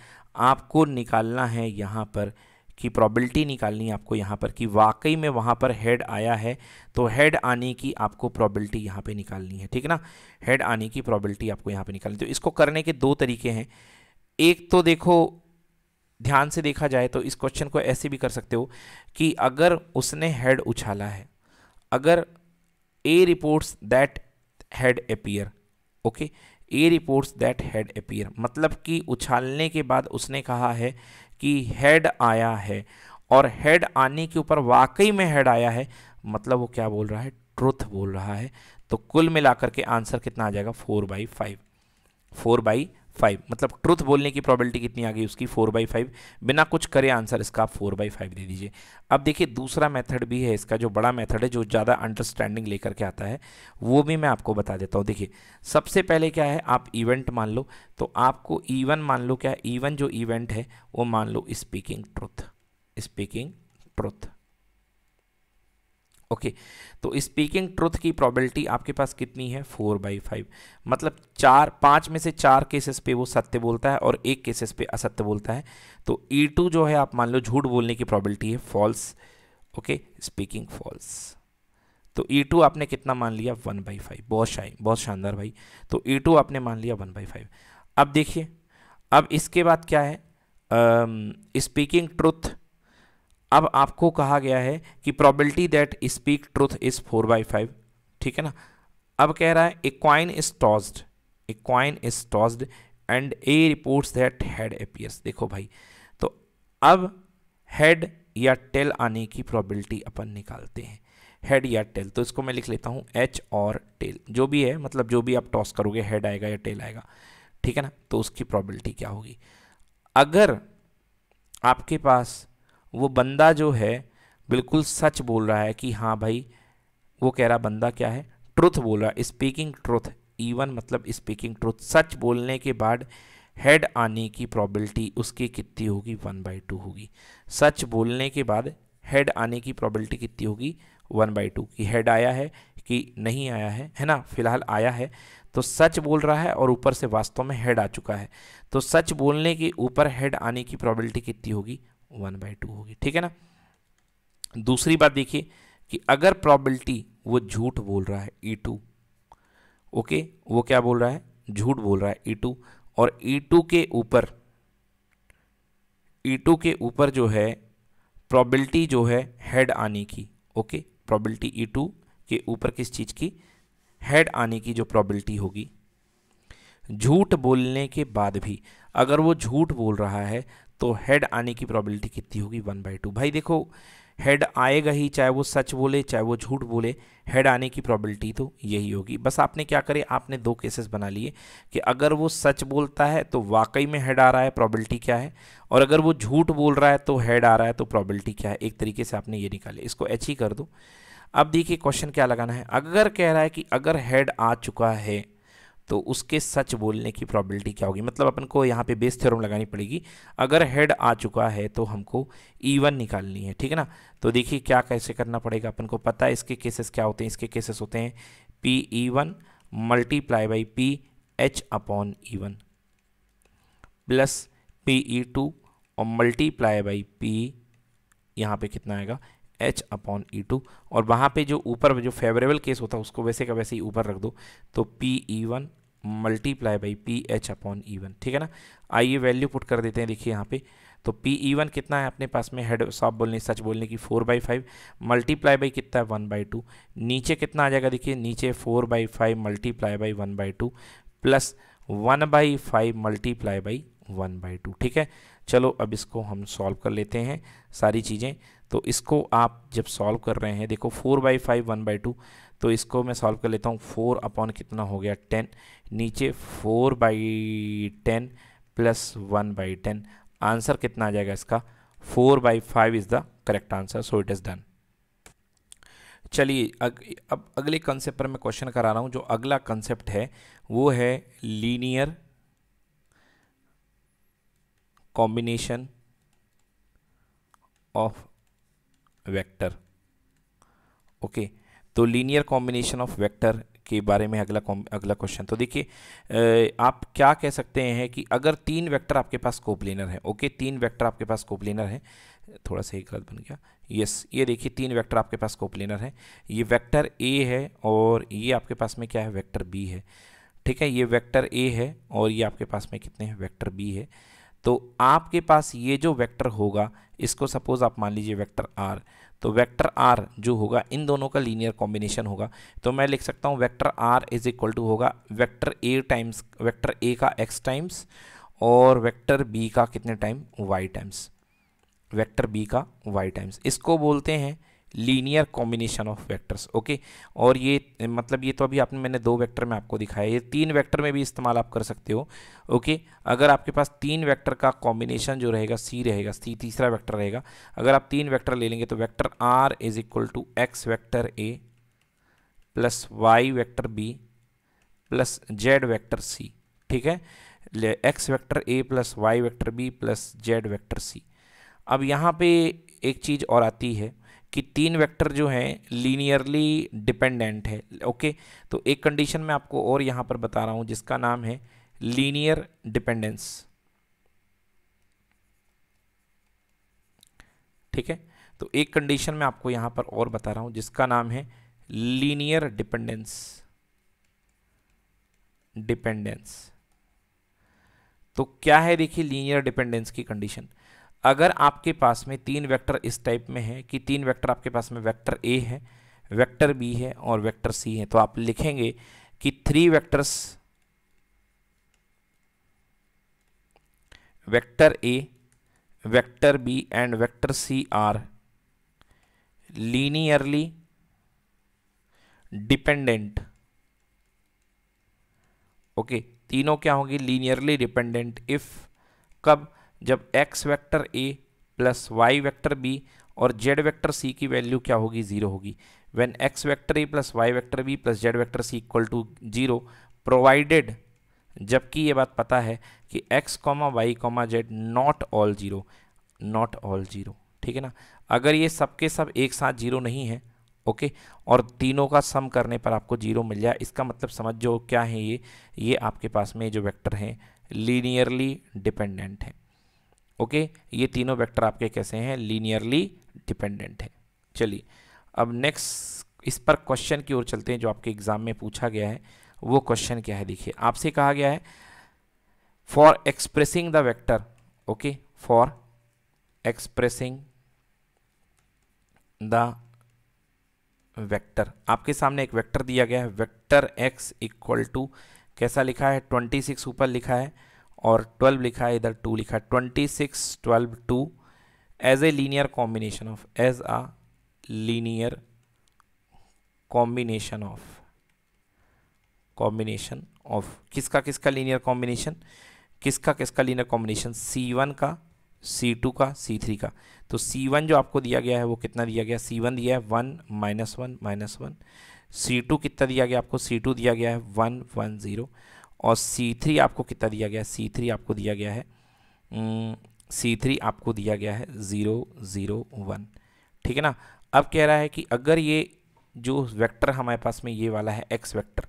आपको निकालना है यहाँ पर कि प्रॉबिलिटी निकालनी है आपको यहाँ पर कि वाकई में वहाँ पर हेड आया है तो हेड आने की आपको प्रॉबिलिटी यहाँ पे निकालनी है ठीक ना हेड आने की प्रॉबिलिटी आपको यहाँ पे निकालनी तो इसको करने के दो तरीके हैं एक तो देखो ध्यान से देखा जाए तो इस क्वेश्चन को ऐसे भी कर सकते हो कि अगर उसने हेड उछाला है अगर A reports that head appear okay A reports that head appear मतलब कि उछालने के बाद उसने कहा है कि हेड आया है और हेड आने के ऊपर वाकई में हेड आया है मतलब वो क्या बोल रहा है ट्रुथ बोल रहा है तो कुल मिलाकर के आंसर कितना आ जाएगा four by five four by five मतलब ट्रूथ बोलने की प्रॉबिलिटी कितनी आ गई उसकी फोर बाई फाइव बिना कुछ करे आंसर इसका आप फोर बाई फाइव दे दीजिए अब देखिए दूसरा मेथड भी है इसका जो बड़ा मेथड है जो ज़्यादा अंडरस्टैंडिंग लेकर के आता है वो भी मैं आपको बता देता हूँ देखिए सबसे पहले क्या है आप इवेंट मान लो तो आपको ईवन मान लो क्या ईवन जो इवेंट है वो मान लो speaking truth speaking truth okay तो स्पीकिंग ट्रुथ की प्रॉबिलिटी आपके पास कितनी है फोर बाई फाइव मतलब चार पाँच में से चार केसेस पे वो सत्य बोलता है और एक केसेस पे असत्य बोलता है तो ई e टू जो है आप मान लो झूठ बोलने की प्रॉबिलिटी है फॉल्स ओके स्पीकिंग फॉल्स तो ई e टू आपने कितना मान लिया वन बाई फाइव बहुत शाही बहुत शानदार भाई तो ई e टू आपने मान लिया वन बाई फाइव अब देखिए अब इसके बाद क्या है स्पीकिंग ट्रुथ अब आपको कहा गया है कि probability that speak truth is four by five ठीक है ना अब कह रहा है A coin is tossed a coin is tossed and A reports that head appears देखो भाई तो अब हेड या टेल आने की प्रॉबिलिटी अपन निकालते हैं हेड या टेल तो इसको मैं लिख लेता हूँ एच और टेल जो भी है मतलब जो भी आप टॉस करोगे हेड आएगा या टेल आएगा ठीक है ना तो उसकी प्रॉबिलिटी क्या होगी अगर आपके पास वो बंदा जो है बिल्कुल सच बोल रहा है कि हाँ भाई वो कह रहा बंदा क्या है ट्रुथ बोल रहा है स्पीकिंग ट्रुथ इवन मतलब स्पीकिंग ट्रुथ सच बोलने के बाद हेड आने की प्रॉबिलिटी उसकी कितनी होगी वन बाई टू होगी सच बोलने के बाद हेड आने की प्रॉबिलिटी कितनी होगी वन बाई टू कि हेड आया है कि नहीं आया है है ना फिलहाल आया है तो सच बोल रहा है और ऊपर से वास्तव में हेड आ चुका है तो सच बोलने के ऊपर हेड आने की प्रॉबिलिटी कितनी होगी वन बाई टू होगी ठीक है ना दूसरी बात देखिए कि अगर प्रॉबिलिटी वो झूठ बोल रहा है ई टू ओके वो क्या बोल रहा है झूठ बोल रहा है ई e टू और ई e टू के ऊपर ई e टू के ऊपर जो है प्रॉबिलिटी जो है हेड आने की ओके प्रॉबिलिटी ई टू के ऊपर किस चीज़ की हेड आने की जो प्रॉबिलिटी होगी झूठ बोलने के बाद भी अगर वो झूठ बोल रहा है तो हेड आने की प्रॉबिलिटी कितनी होगी वन बाई टू भाई देखो हेड आएगा ही चाहे वो सच बोले चाहे वो झूठ बोले हेड आने की प्रॉबिलिटी तो यही होगी बस आपने क्या करे आपने दो केसेस बना लिए कि अगर वो सच बोलता है तो वाकई में हेड आ रहा है प्रॉबिलिटी क्या है और अगर वो झूठ बोल रहा है तो हेड आ रहा है तो प्रॉबिलिटी क्या है एक तरीके से आपने ये निकाले इसको एच ही e कर दो अब देखिए क्वेश्चन क्या लगाना है अगर कह रहा है कि अगर हेड आ चुका है तो उसके सच बोलने की प्रॉबिलिटी क्या होगी मतलब अपन को यहाँ पे बेस थ्योरम लगानी पड़ेगी अगर हेड आ चुका है तो हमको ईवन निकालनी है ठीक है ना तो देखिए क्या कैसे करना पड़ेगा अपन को पता है इसके केसेस क्या होते हैं इसके केसेस होते हैं P E one multiply by P H upon E one plus P E two और मल्टीप्लाई बाई पी यहाँ पे कितना आएगा एच अपॉन ई टू और वहाँ पे जो ऊपर जो फेवरेबल केस होता है उसको वैसे का वैसे ही ऊपर रख दो तो P E one multiply by P H upon E one ठीक है ना आइए वैल्यू पुट कर देते हैं देखिए यहाँ पे तो पी ई वन कितना है अपने पास में हेड साफ बोलने सच बोलने की four by five multiply by कितना है वन बाई टू नीचे कितना आ जाएगा देखिए नीचे four by five multiply by one by two plus one by five multiply by one by two ठीक है चलो अब इसको हम सॉल्व कर लेते हैं सारी चीज़ें तो इसको आप जब सॉल्व कर रहे हैं देखो four by five one by two तो इसको मैं सॉल्व कर लेता हूँ फोर अपॉन कितना हो गया टेन नीचे four by ten plus one by ten answer कितना आ जाएगा इसका four by five is the correct answer so it is done चलिए अग, अब अगले कंसेप्ट पर मैं क्वेश्चन करा रहा हूँ जो अगला कंसेप्ट है वो है linear combination of vector okay तो लीनियर कॉम्बिनेशन ऑफ वेक्टर के बारे में अगला अगला क्वेश्चन तो देखिए आप क्या कह सकते हैं कि अगर तीन वेक्टर आपके पास कोपलेनर है ओके तीन वेक्टर आपके पास कोपलेनर है थोड़ा सा एक गलत बन गया यस ये देखिए तीन वेक्टर आपके पास कोप्लेनर है ये वेक्टर ए है और ये आपके पास में क्या है वेक्टर बी है ठीक है ये वेक्टर ए है और ये आपके पास में कितने हैं वेक्टर बी है तो आपके पास ये जो वेक्टर होगा इसको सपोज़ आप मान लीजिए वेक्टर आर तो वेक्टर आर जो होगा इन दोनों का लीनियर कॉम्बिनेशन होगा तो मैं लिख सकता हूँ vector R is equal to होगा vector A times vector A का एक्स टाइम्स और वेक्टर बी का कितने time y times vector B का वाई टाइम्स इसको बोलते हैं linear combination of vectors okay और ये मतलब ये तो अभी आपने मैंने दो वेक्टर में आपको दिखाया ये तीन वेक्टर में भी इस्तेमाल आप कर सकते हो ओके अगर आपके पास तीन वेक्टर का कॉम्बिनेशन जो रहेगा सी रहेगा सी तीसरा वेक्टर रहेगा अगर आप तीन वेक्टर ले लेंगे तो vector R is equal to x vector A plus y vector B plus z vector C ठीक है x vector A plus y vector B plus z vector C अब यहाँ पे एक चीज़ और आती है कि तीन वेक्टर जो हैं लीनियरली डिपेंडेंट है ओके तो एक कंडीशन मैं आपको और यहां पर बता रहा हूं जिसका नाम है लीनियर डिपेंडेंस ठीक है तो एक कंडीशन मैं आपको यहां पर और बता रहा हूं जिसका नाम है लीनियर डिपेंडेंस डिपेंडेंस तो क्या है देखिए लीनियर डिपेंडेंस की कंडीशन अगर आपके पास में तीन वेक्टर इस टाइप में है कि तीन वेक्टर आपके पास में वेक्टर ए है वेक्टर बी है और वेक्टर सी है तो आप लिखेंगे कि three vectors vector A vector B and vector C are linearly dependent okay तीनों क्या होंगे लीनियरली डिपेंडेंट इफ कब जब x vector A plus y vector B और जेड वेक्टर सी की वैल्यू क्या होगी ज़ीरो होगी when x vector A plus y vector B plus z vector C equal to zero provided जबकि ये बात पता है कि x comma y comma z not all zero not all zero ठीक है ना अगर ये सबके सब एक साथ जीरो नहीं है ओके और तीनों का सम करने पर आपको जीरो मिल जाए इसका मतलब समझ जो क्या है ये ये आपके पास में जो वेक्टर हैं लीनियरली डिपेंडेंट हैं ओके ये तीनों वेक्टर आपके कैसे हैं लीनियरली डिपेंडेंट है चलिए अब नेक्स्ट इस पर क्वेश्चन की ओर चलते हैं जो आपके एग्ज़ाम में पूछा गया है वो क्वेश्चन क्या है देखिए आपसे कहा गया है for expressing the vector okay for expressing the vector आपके सामने एक वेक्टर दिया गया है वेक्टर एक्स इक्वल टू कैसा लिखा है ट्वेंटी सिक्स ऊपर लिखा है और 12 लिखा है इधर 2 लिखा है 26 12 2 as a linear combination of as a linear combination of combination of किसका किसका लीनियर कॉम्बिनेशन किसका किसका लीनियर कॉम्बिनेशन C1 का C2 का C3 का तो C1 जो आपको दिया गया है वो कितना दिया गया C1 दिया है one minus one minus one C कितना दिया गया आपको C2 दिया गया है वन वन ज़ीरो और सी थ्री आपको कितना दिया गया है सी थ्री आपको दिया गया है सी हम्म, थ्री आपको दिया गया है ज़ीरो ज़ीरो वन ठीक है ना अब कह रहा है कि अगर ये जो वेक्टर हमारे पास में ये वाला है एक्स वेक्टर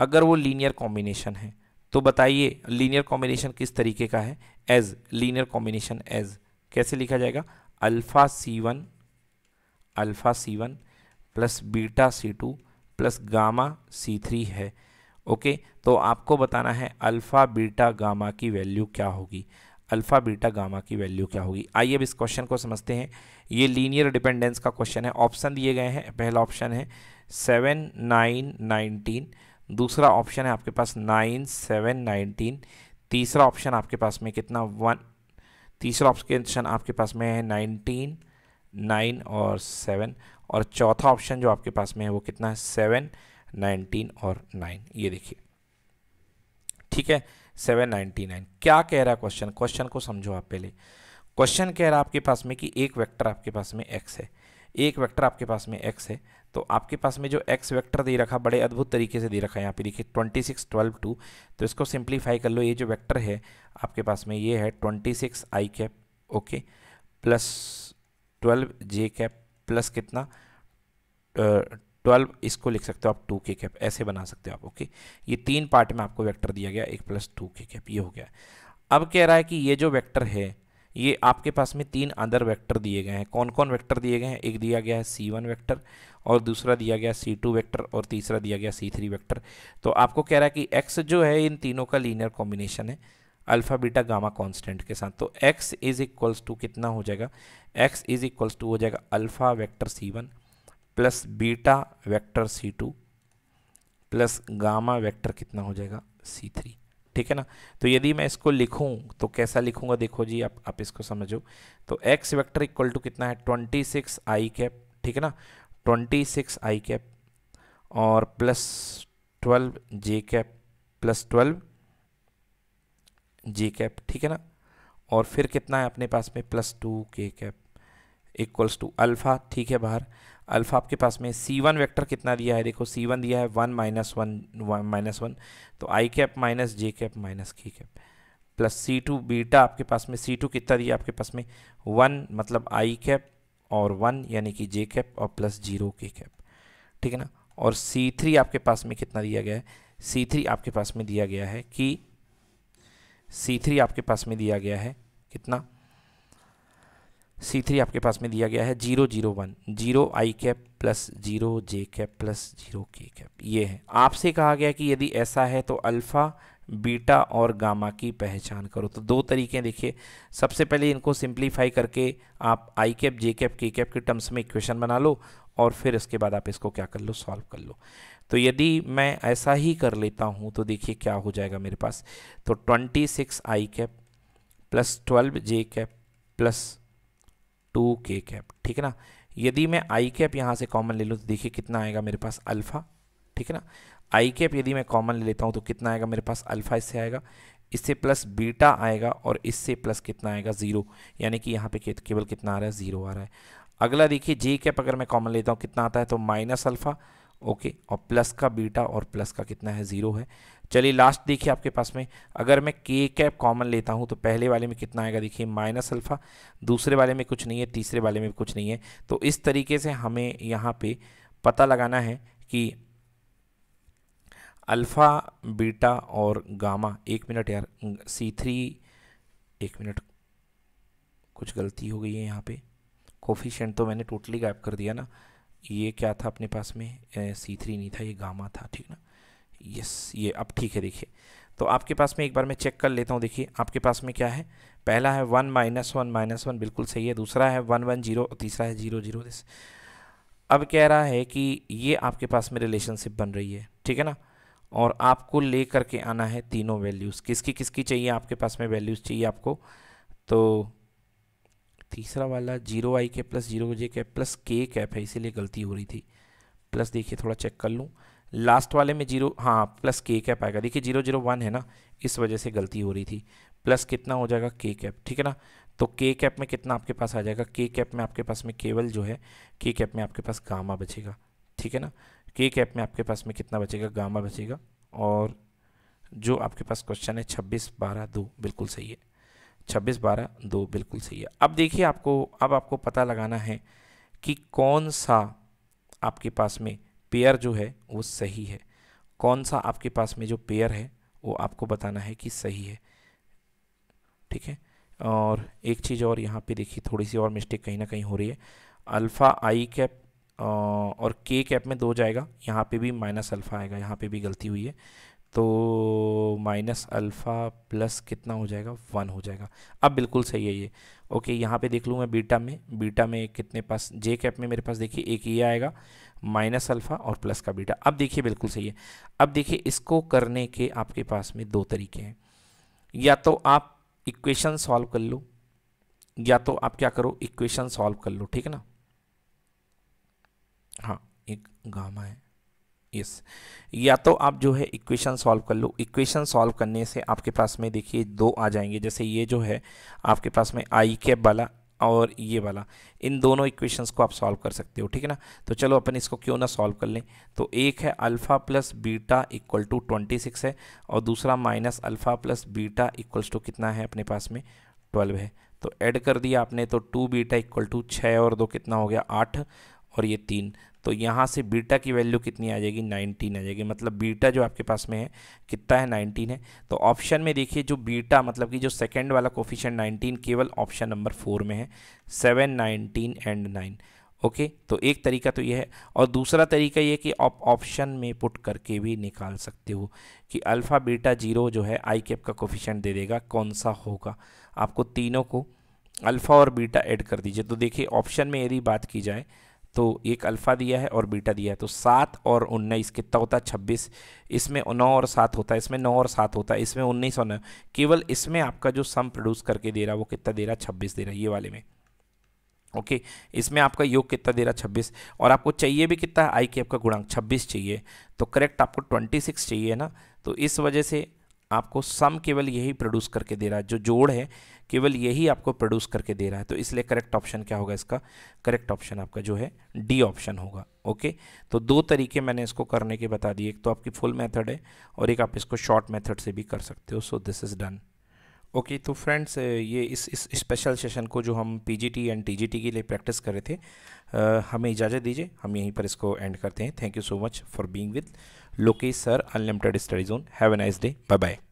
अगर वो लीनियर कॉम्बिनेशन है तो बताइए लीनियर कॉम्बिनेशन किस तरीके का है एज लीनियर कॉम्बिनेशन एज कैसे लिखा जाएगा alpha C one alpha C one plus beta C two plus gamma C three है ओके तो आपको बताना है अल्फ़ा बीटा गामा की वैल्यू क्या होगी अल्फ़ा बीटा गामा की वैल्यू क्या होगी आइए अब इस क्वेश्चन को समझते हैं ये लीनियर डिपेंडेंस का क्वेश्चन है ऑप्शन दिए गए हैं पहला ऑप्शन है सेवन नाइन नाइनटीन दूसरा ऑप्शन है आपके पास नाइन सेवन नाइनटीन तीसरा ऑप्शन आपके पास में कितना वन तीसरा ऑप्शन आपके पास में है नाइनटीन नाइन और सेवन और चौथा ऑप्शन जो आपके पास में है वो कितना है सेवन नाइनटीन और नाइन ये देखिए ठीक है सेवन नाइन्टी नाइन क्या कह रहा है क्वेश्चन क्वेश्चन को समझो आप पहले क्वेश्चन कह रहा है आपके पास में कि एक वेक्टर आपके पास में एक्स है एक वेक्टर आपके पास में एक्स है तो आपके पास में जो एक्स वेक्टर दे रखा बड़े अद्भुत तरीके से दे रखा है यहाँ पे देखिए ट्वेंटी सिक्स ट्वेल्व टू तो इसको सिंप्लीफाई कर लो ये जो वेक्टर है आपके पास में ये है twenty six I cap okay plus twelve J cap plus कितना ट्वेल्व इसको लिख सकते हो आप टू के कैप ऐसे बना सकते हो आप ओके ये तीन पार्ट में आपको वेक्टर दिया गया एक प्लस टू के कैप ये हो गया अब कह रहा है कि ये जो वेक्टर है ये आपके पास में तीन अदर वेक्टर दिए गए हैं कौन कौन वेक्टर दिए गए हैं एक दिया गया है सी वन वैक्टर और दूसरा दिया गया सी टू वैक्टर और तीसरा दिया गया सी थ्री वैक्टर तो आपको कह रहा है कि एक्स जो है इन तीनों का लीनियर कॉम्बिनेशन है अल्फ़ा बीटा गामा कांस्टेंट के साथ तो एक्स इज़ इक्वल्स टू कितना हो जाएगा एक्स इज़ इक्वल्स टू हो जाएगा alpha vector C one plus beta vector C two plus gamma vector कितना हो जाएगा सी थ्री ठीक है ना तो यदि मैं इसको लिखूं तो कैसा लिखूंगा देखो जी आप आप इसको समझो तो एक्स वेक्टर इक्वल टू कितना है ट्वेंटी सिक्स आई कैप ठीक है ना ट्वेंटी सिक्स आई कैप और plus twelve J cap plus twelve J cap ठीक है ना और फिर कितना है अपने पास में plus two K cap equals to alpha ठीक है बाहर अल्फ़ा आपके पास में सी वन वैक्टर कितना दिया है देखो सी वन दिया है one minus one minus one तो I cap minus J cap minus K cap plus C two beta आपके पास में सी टू कितना दिया आपके पास में वन मतलब आई कैप और वन यानी कि जे कैप और प्लस जीरो के कैप ठीक है ना और सी थ्री आपके पास में कितना दिया गया है सी थ्री आपके पास में दिया गया है कि सी थ्री आपके पास में दिया गया है कितना सी थ्री आपके पास में दिया गया है zero zero one zero I cap plus zero J cap plus zero K cap ये है आपसे कहा गया कि यदि ऐसा है तो अल्फ़ा बीटा और गामा की पहचान करो तो दो तरीके देखिए सबसे पहले इनको सिंप्लीफाई करके आप I cap J cap K cap के टर्म्स में इक्वेशन बना लो और फिर इसके बाद आप इसको क्या कर लो सॉल्व कर लो तो यदि मैं ऐसा ही कर लेता हूँ तो देखिए क्या हो जाएगा मेरे पास तो twenty six I cap plus twelve J cap plus two K cap ठीक है ना यदि मैं आई कैप यहाँ से कॉमन ले लूँ तो देखिए कितना आएगा मेरे पास अल्फ़ा ठीक है ना आई कैप यदि मैं कॉमन ले लेता हूँ तो कितना आएगा मेरे पास अल्फ़ा इससे आएगा इससे प्लस बीटा आएगा और इससे प्लस कितना आएगा ज़ीरो यानी कि यहाँ पे केवल कितना आ रहा है ज़ीरो आ रहा है अगला देखिए जे कैप अगर मैं कॉमन लेता हूँ कितना आता है तो माइनस अल्फ़ा ओके और प्लस का बीटा और प्लस का कितना है ज़ीरो है चलिए लास्ट देखिए आपके पास में अगर मैं के कैप कॉमन लेता हूँ तो पहले वाले में कितना आएगा देखिए माइनस अल्फ़ा दूसरे वाले में कुछ नहीं है तीसरे वाले में कुछ नहीं है तो इस तरीके से हमें यहाँ पे पता लगाना है कि अल्फ़ा बीटा और गामा एक मिनट यार सी थ्री एक मिनट कुछ गलती हो गई है यहाँ पे कोफिशेंट तो मैंने टोटली गायब कर दिया ना ये क्या था अपने पास में सी थ्री नहीं था ये गामा था ठीक ना यस ये अब ठीक है देखिए तो आपके पास में एक बार मैं चेक कर लेता हूँ देखिए आपके पास में क्या है पहला है one minus one minus one बिल्कुल सही है दूसरा है वन वन जीरो तीसरा है जीरो जीरो दिस अब कह रहा है कि ये आपके पास में रिलेशनशिप बन रही है ठीक है ना और आपको ले करके आना है तीनों वैल्यूज़ किसकी किसकी चाहिए आपके पास में वैल्यूज़ चाहिए आपको तो तीसरा वाला zero I K plus zero J cap plus K cap है इसीलिए गलती हो रही थी प्लस देखिए थोड़ा चेक कर लूँ लास्ट वाले में जीरो हाँ प्लस के कैप आएगा देखिए जीरो जीरो वन है ना इस वजह से गलती हो रही थी प्लस कितना हो जाएगा के कैप ठीक है ना तो के कैप में कितना आपके पास आ जाएगा के कैप में आपके पास में केवल जो है के कैप में आपके पास गामा बचेगा ठीक है ना के कैप में आपके पास में कितना बचेगा गामा बचेगा और जो आपके पास क्वेश्चन है छब्बीस बारह दो बिल्कुल सही है छब्बीस बारह दो बिल्कुल सही है अब देखिए आपको अब आपको पता लगाना है कि कौन सा आपके पास में पेयर जो है वो सही है कौन सा आपके पास में जो पेयर है वो आपको बताना है कि सही है ठीक है और एक चीज़ और यहाँ पे देखिए थोड़ी सी और मिस्टेक कहीं ना कहीं हो रही है अल्फ़ा आई कैप और के कैप में दो जाएगा यहाँ पे भी माइनस अल्फ़ा आएगा यहाँ पे भी गलती हुई है तो माइनस अल्फ़ा प्लस कितना हो जाएगा वन हो जाएगा अब बिल्कुल सही है ये ओके यहाँ पे देख लूँ मैं बीटा में बीटा में कितने पास जे कैप में मेरे पास देखिए एक ये आएगा माइनस अल्फ़ा और प्लस का बीटा अब देखिए बिल्कुल सही है अब देखिए इसको करने के आपके पास में दो तरीके हैं या तो आप इक्वेशन सॉल्व कर लो या तो आप क्या करो इक्वेशन सॉल्व कर लो ठीक है ना हाँ एक गामा है यस या तो आप जो है इक्वेशन सॉल्व कर लो इक्वेशन सॉल्व करने से आपके पास में देखिए दो आ जाएंगे जैसे ये जो है आपके पास में आई कैप वाला और ये वाला इन दोनों इक्वेशंस को आप सॉल्व कर सकते हो ठीक है ना तो चलो अपन इसको क्यों ना सॉल्व कर लें तो एक है alpha plus beta equal to twenty six है और दूसरा minus alpha plus beta equals to कितना है अपने पास में ट्वेल्व है तो ऐड कर दिया आपने तो टू बीटा इक्वल टू छः और दो कितना हो गया आठ और ये तीन तो यहाँ से बीटा की वैल्यू कितनी आ जाएगी 19 आ जाएगी मतलब बीटा जो आपके पास में है कितना है 19 है तो ऑप्शन में देखिए जो बीटा मतलब कि जो सेकेंड वाला कोफिशेंट 19 केवल ऑप्शन नंबर फोर में है seven nineteen and nine okay okay, तो एक तरीका तो यह है और दूसरा तरीका ये कि आप ऑप्शन में पुट करके भी निकाल सकते हो कि अल्फ़ा बीटा जीरो जो है आई कैप का कोफिशेंट दे देगा कौन सा होगा आपको तीनों को अल्फ़ा और बीटा ऐड कर दीजिए तो देखिए ऑप्शन में यदि बात की जाए तो एक अल्फ़ा दिया है और बीटा दिया है तो सात और उन्नीस कितना होता है छब्बीस इसमें नौ और सात होता है इसमें नौ और सात होता है इसमें उन्नीस और नौ केवल इसमें आपका जो सम प्रोड्यूस करके दे रहा है वो कितना दे रहा है छब्बीस दे रहा है ये वाले में ओके इसमें आपका योग कितना दे रहा है छब्बीस और आपको चाहिए भी कितना है आई के आपका गुणांक छब्बीस चाहिए तो करेक्ट आपको ट्वेंटी सिक्स चाहिए ना तो इस वजह से आपको सम केवल यही प्रोड्यूस करके दे रहा है जो जोड़ है केवल यही आपको प्रोड्यूस करके दे रहा है तो इसलिए करेक्ट ऑप्शन क्या होगा इसका करेक्ट ऑप्शन आपका जो है डी ऑप्शन होगा ओके तो दो तरीके मैंने इसको करने के बता दिए एक तो आपकी फुल मेथड है और एक आप इसको शॉर्ट मेथड से भी कर सकते हो so this is done okay तो फ्रेंड्स ये इस इस स्पेशल सेशन को जो हम टी एंड टी के लिए प्रैक्टिस कर रहे थे आ, हमें इजाज़त दीजिए हम यहीं पर इसको एंड करते हैं thank you so much for being with Lokesh sir unlimited study zone have a nice day bye bye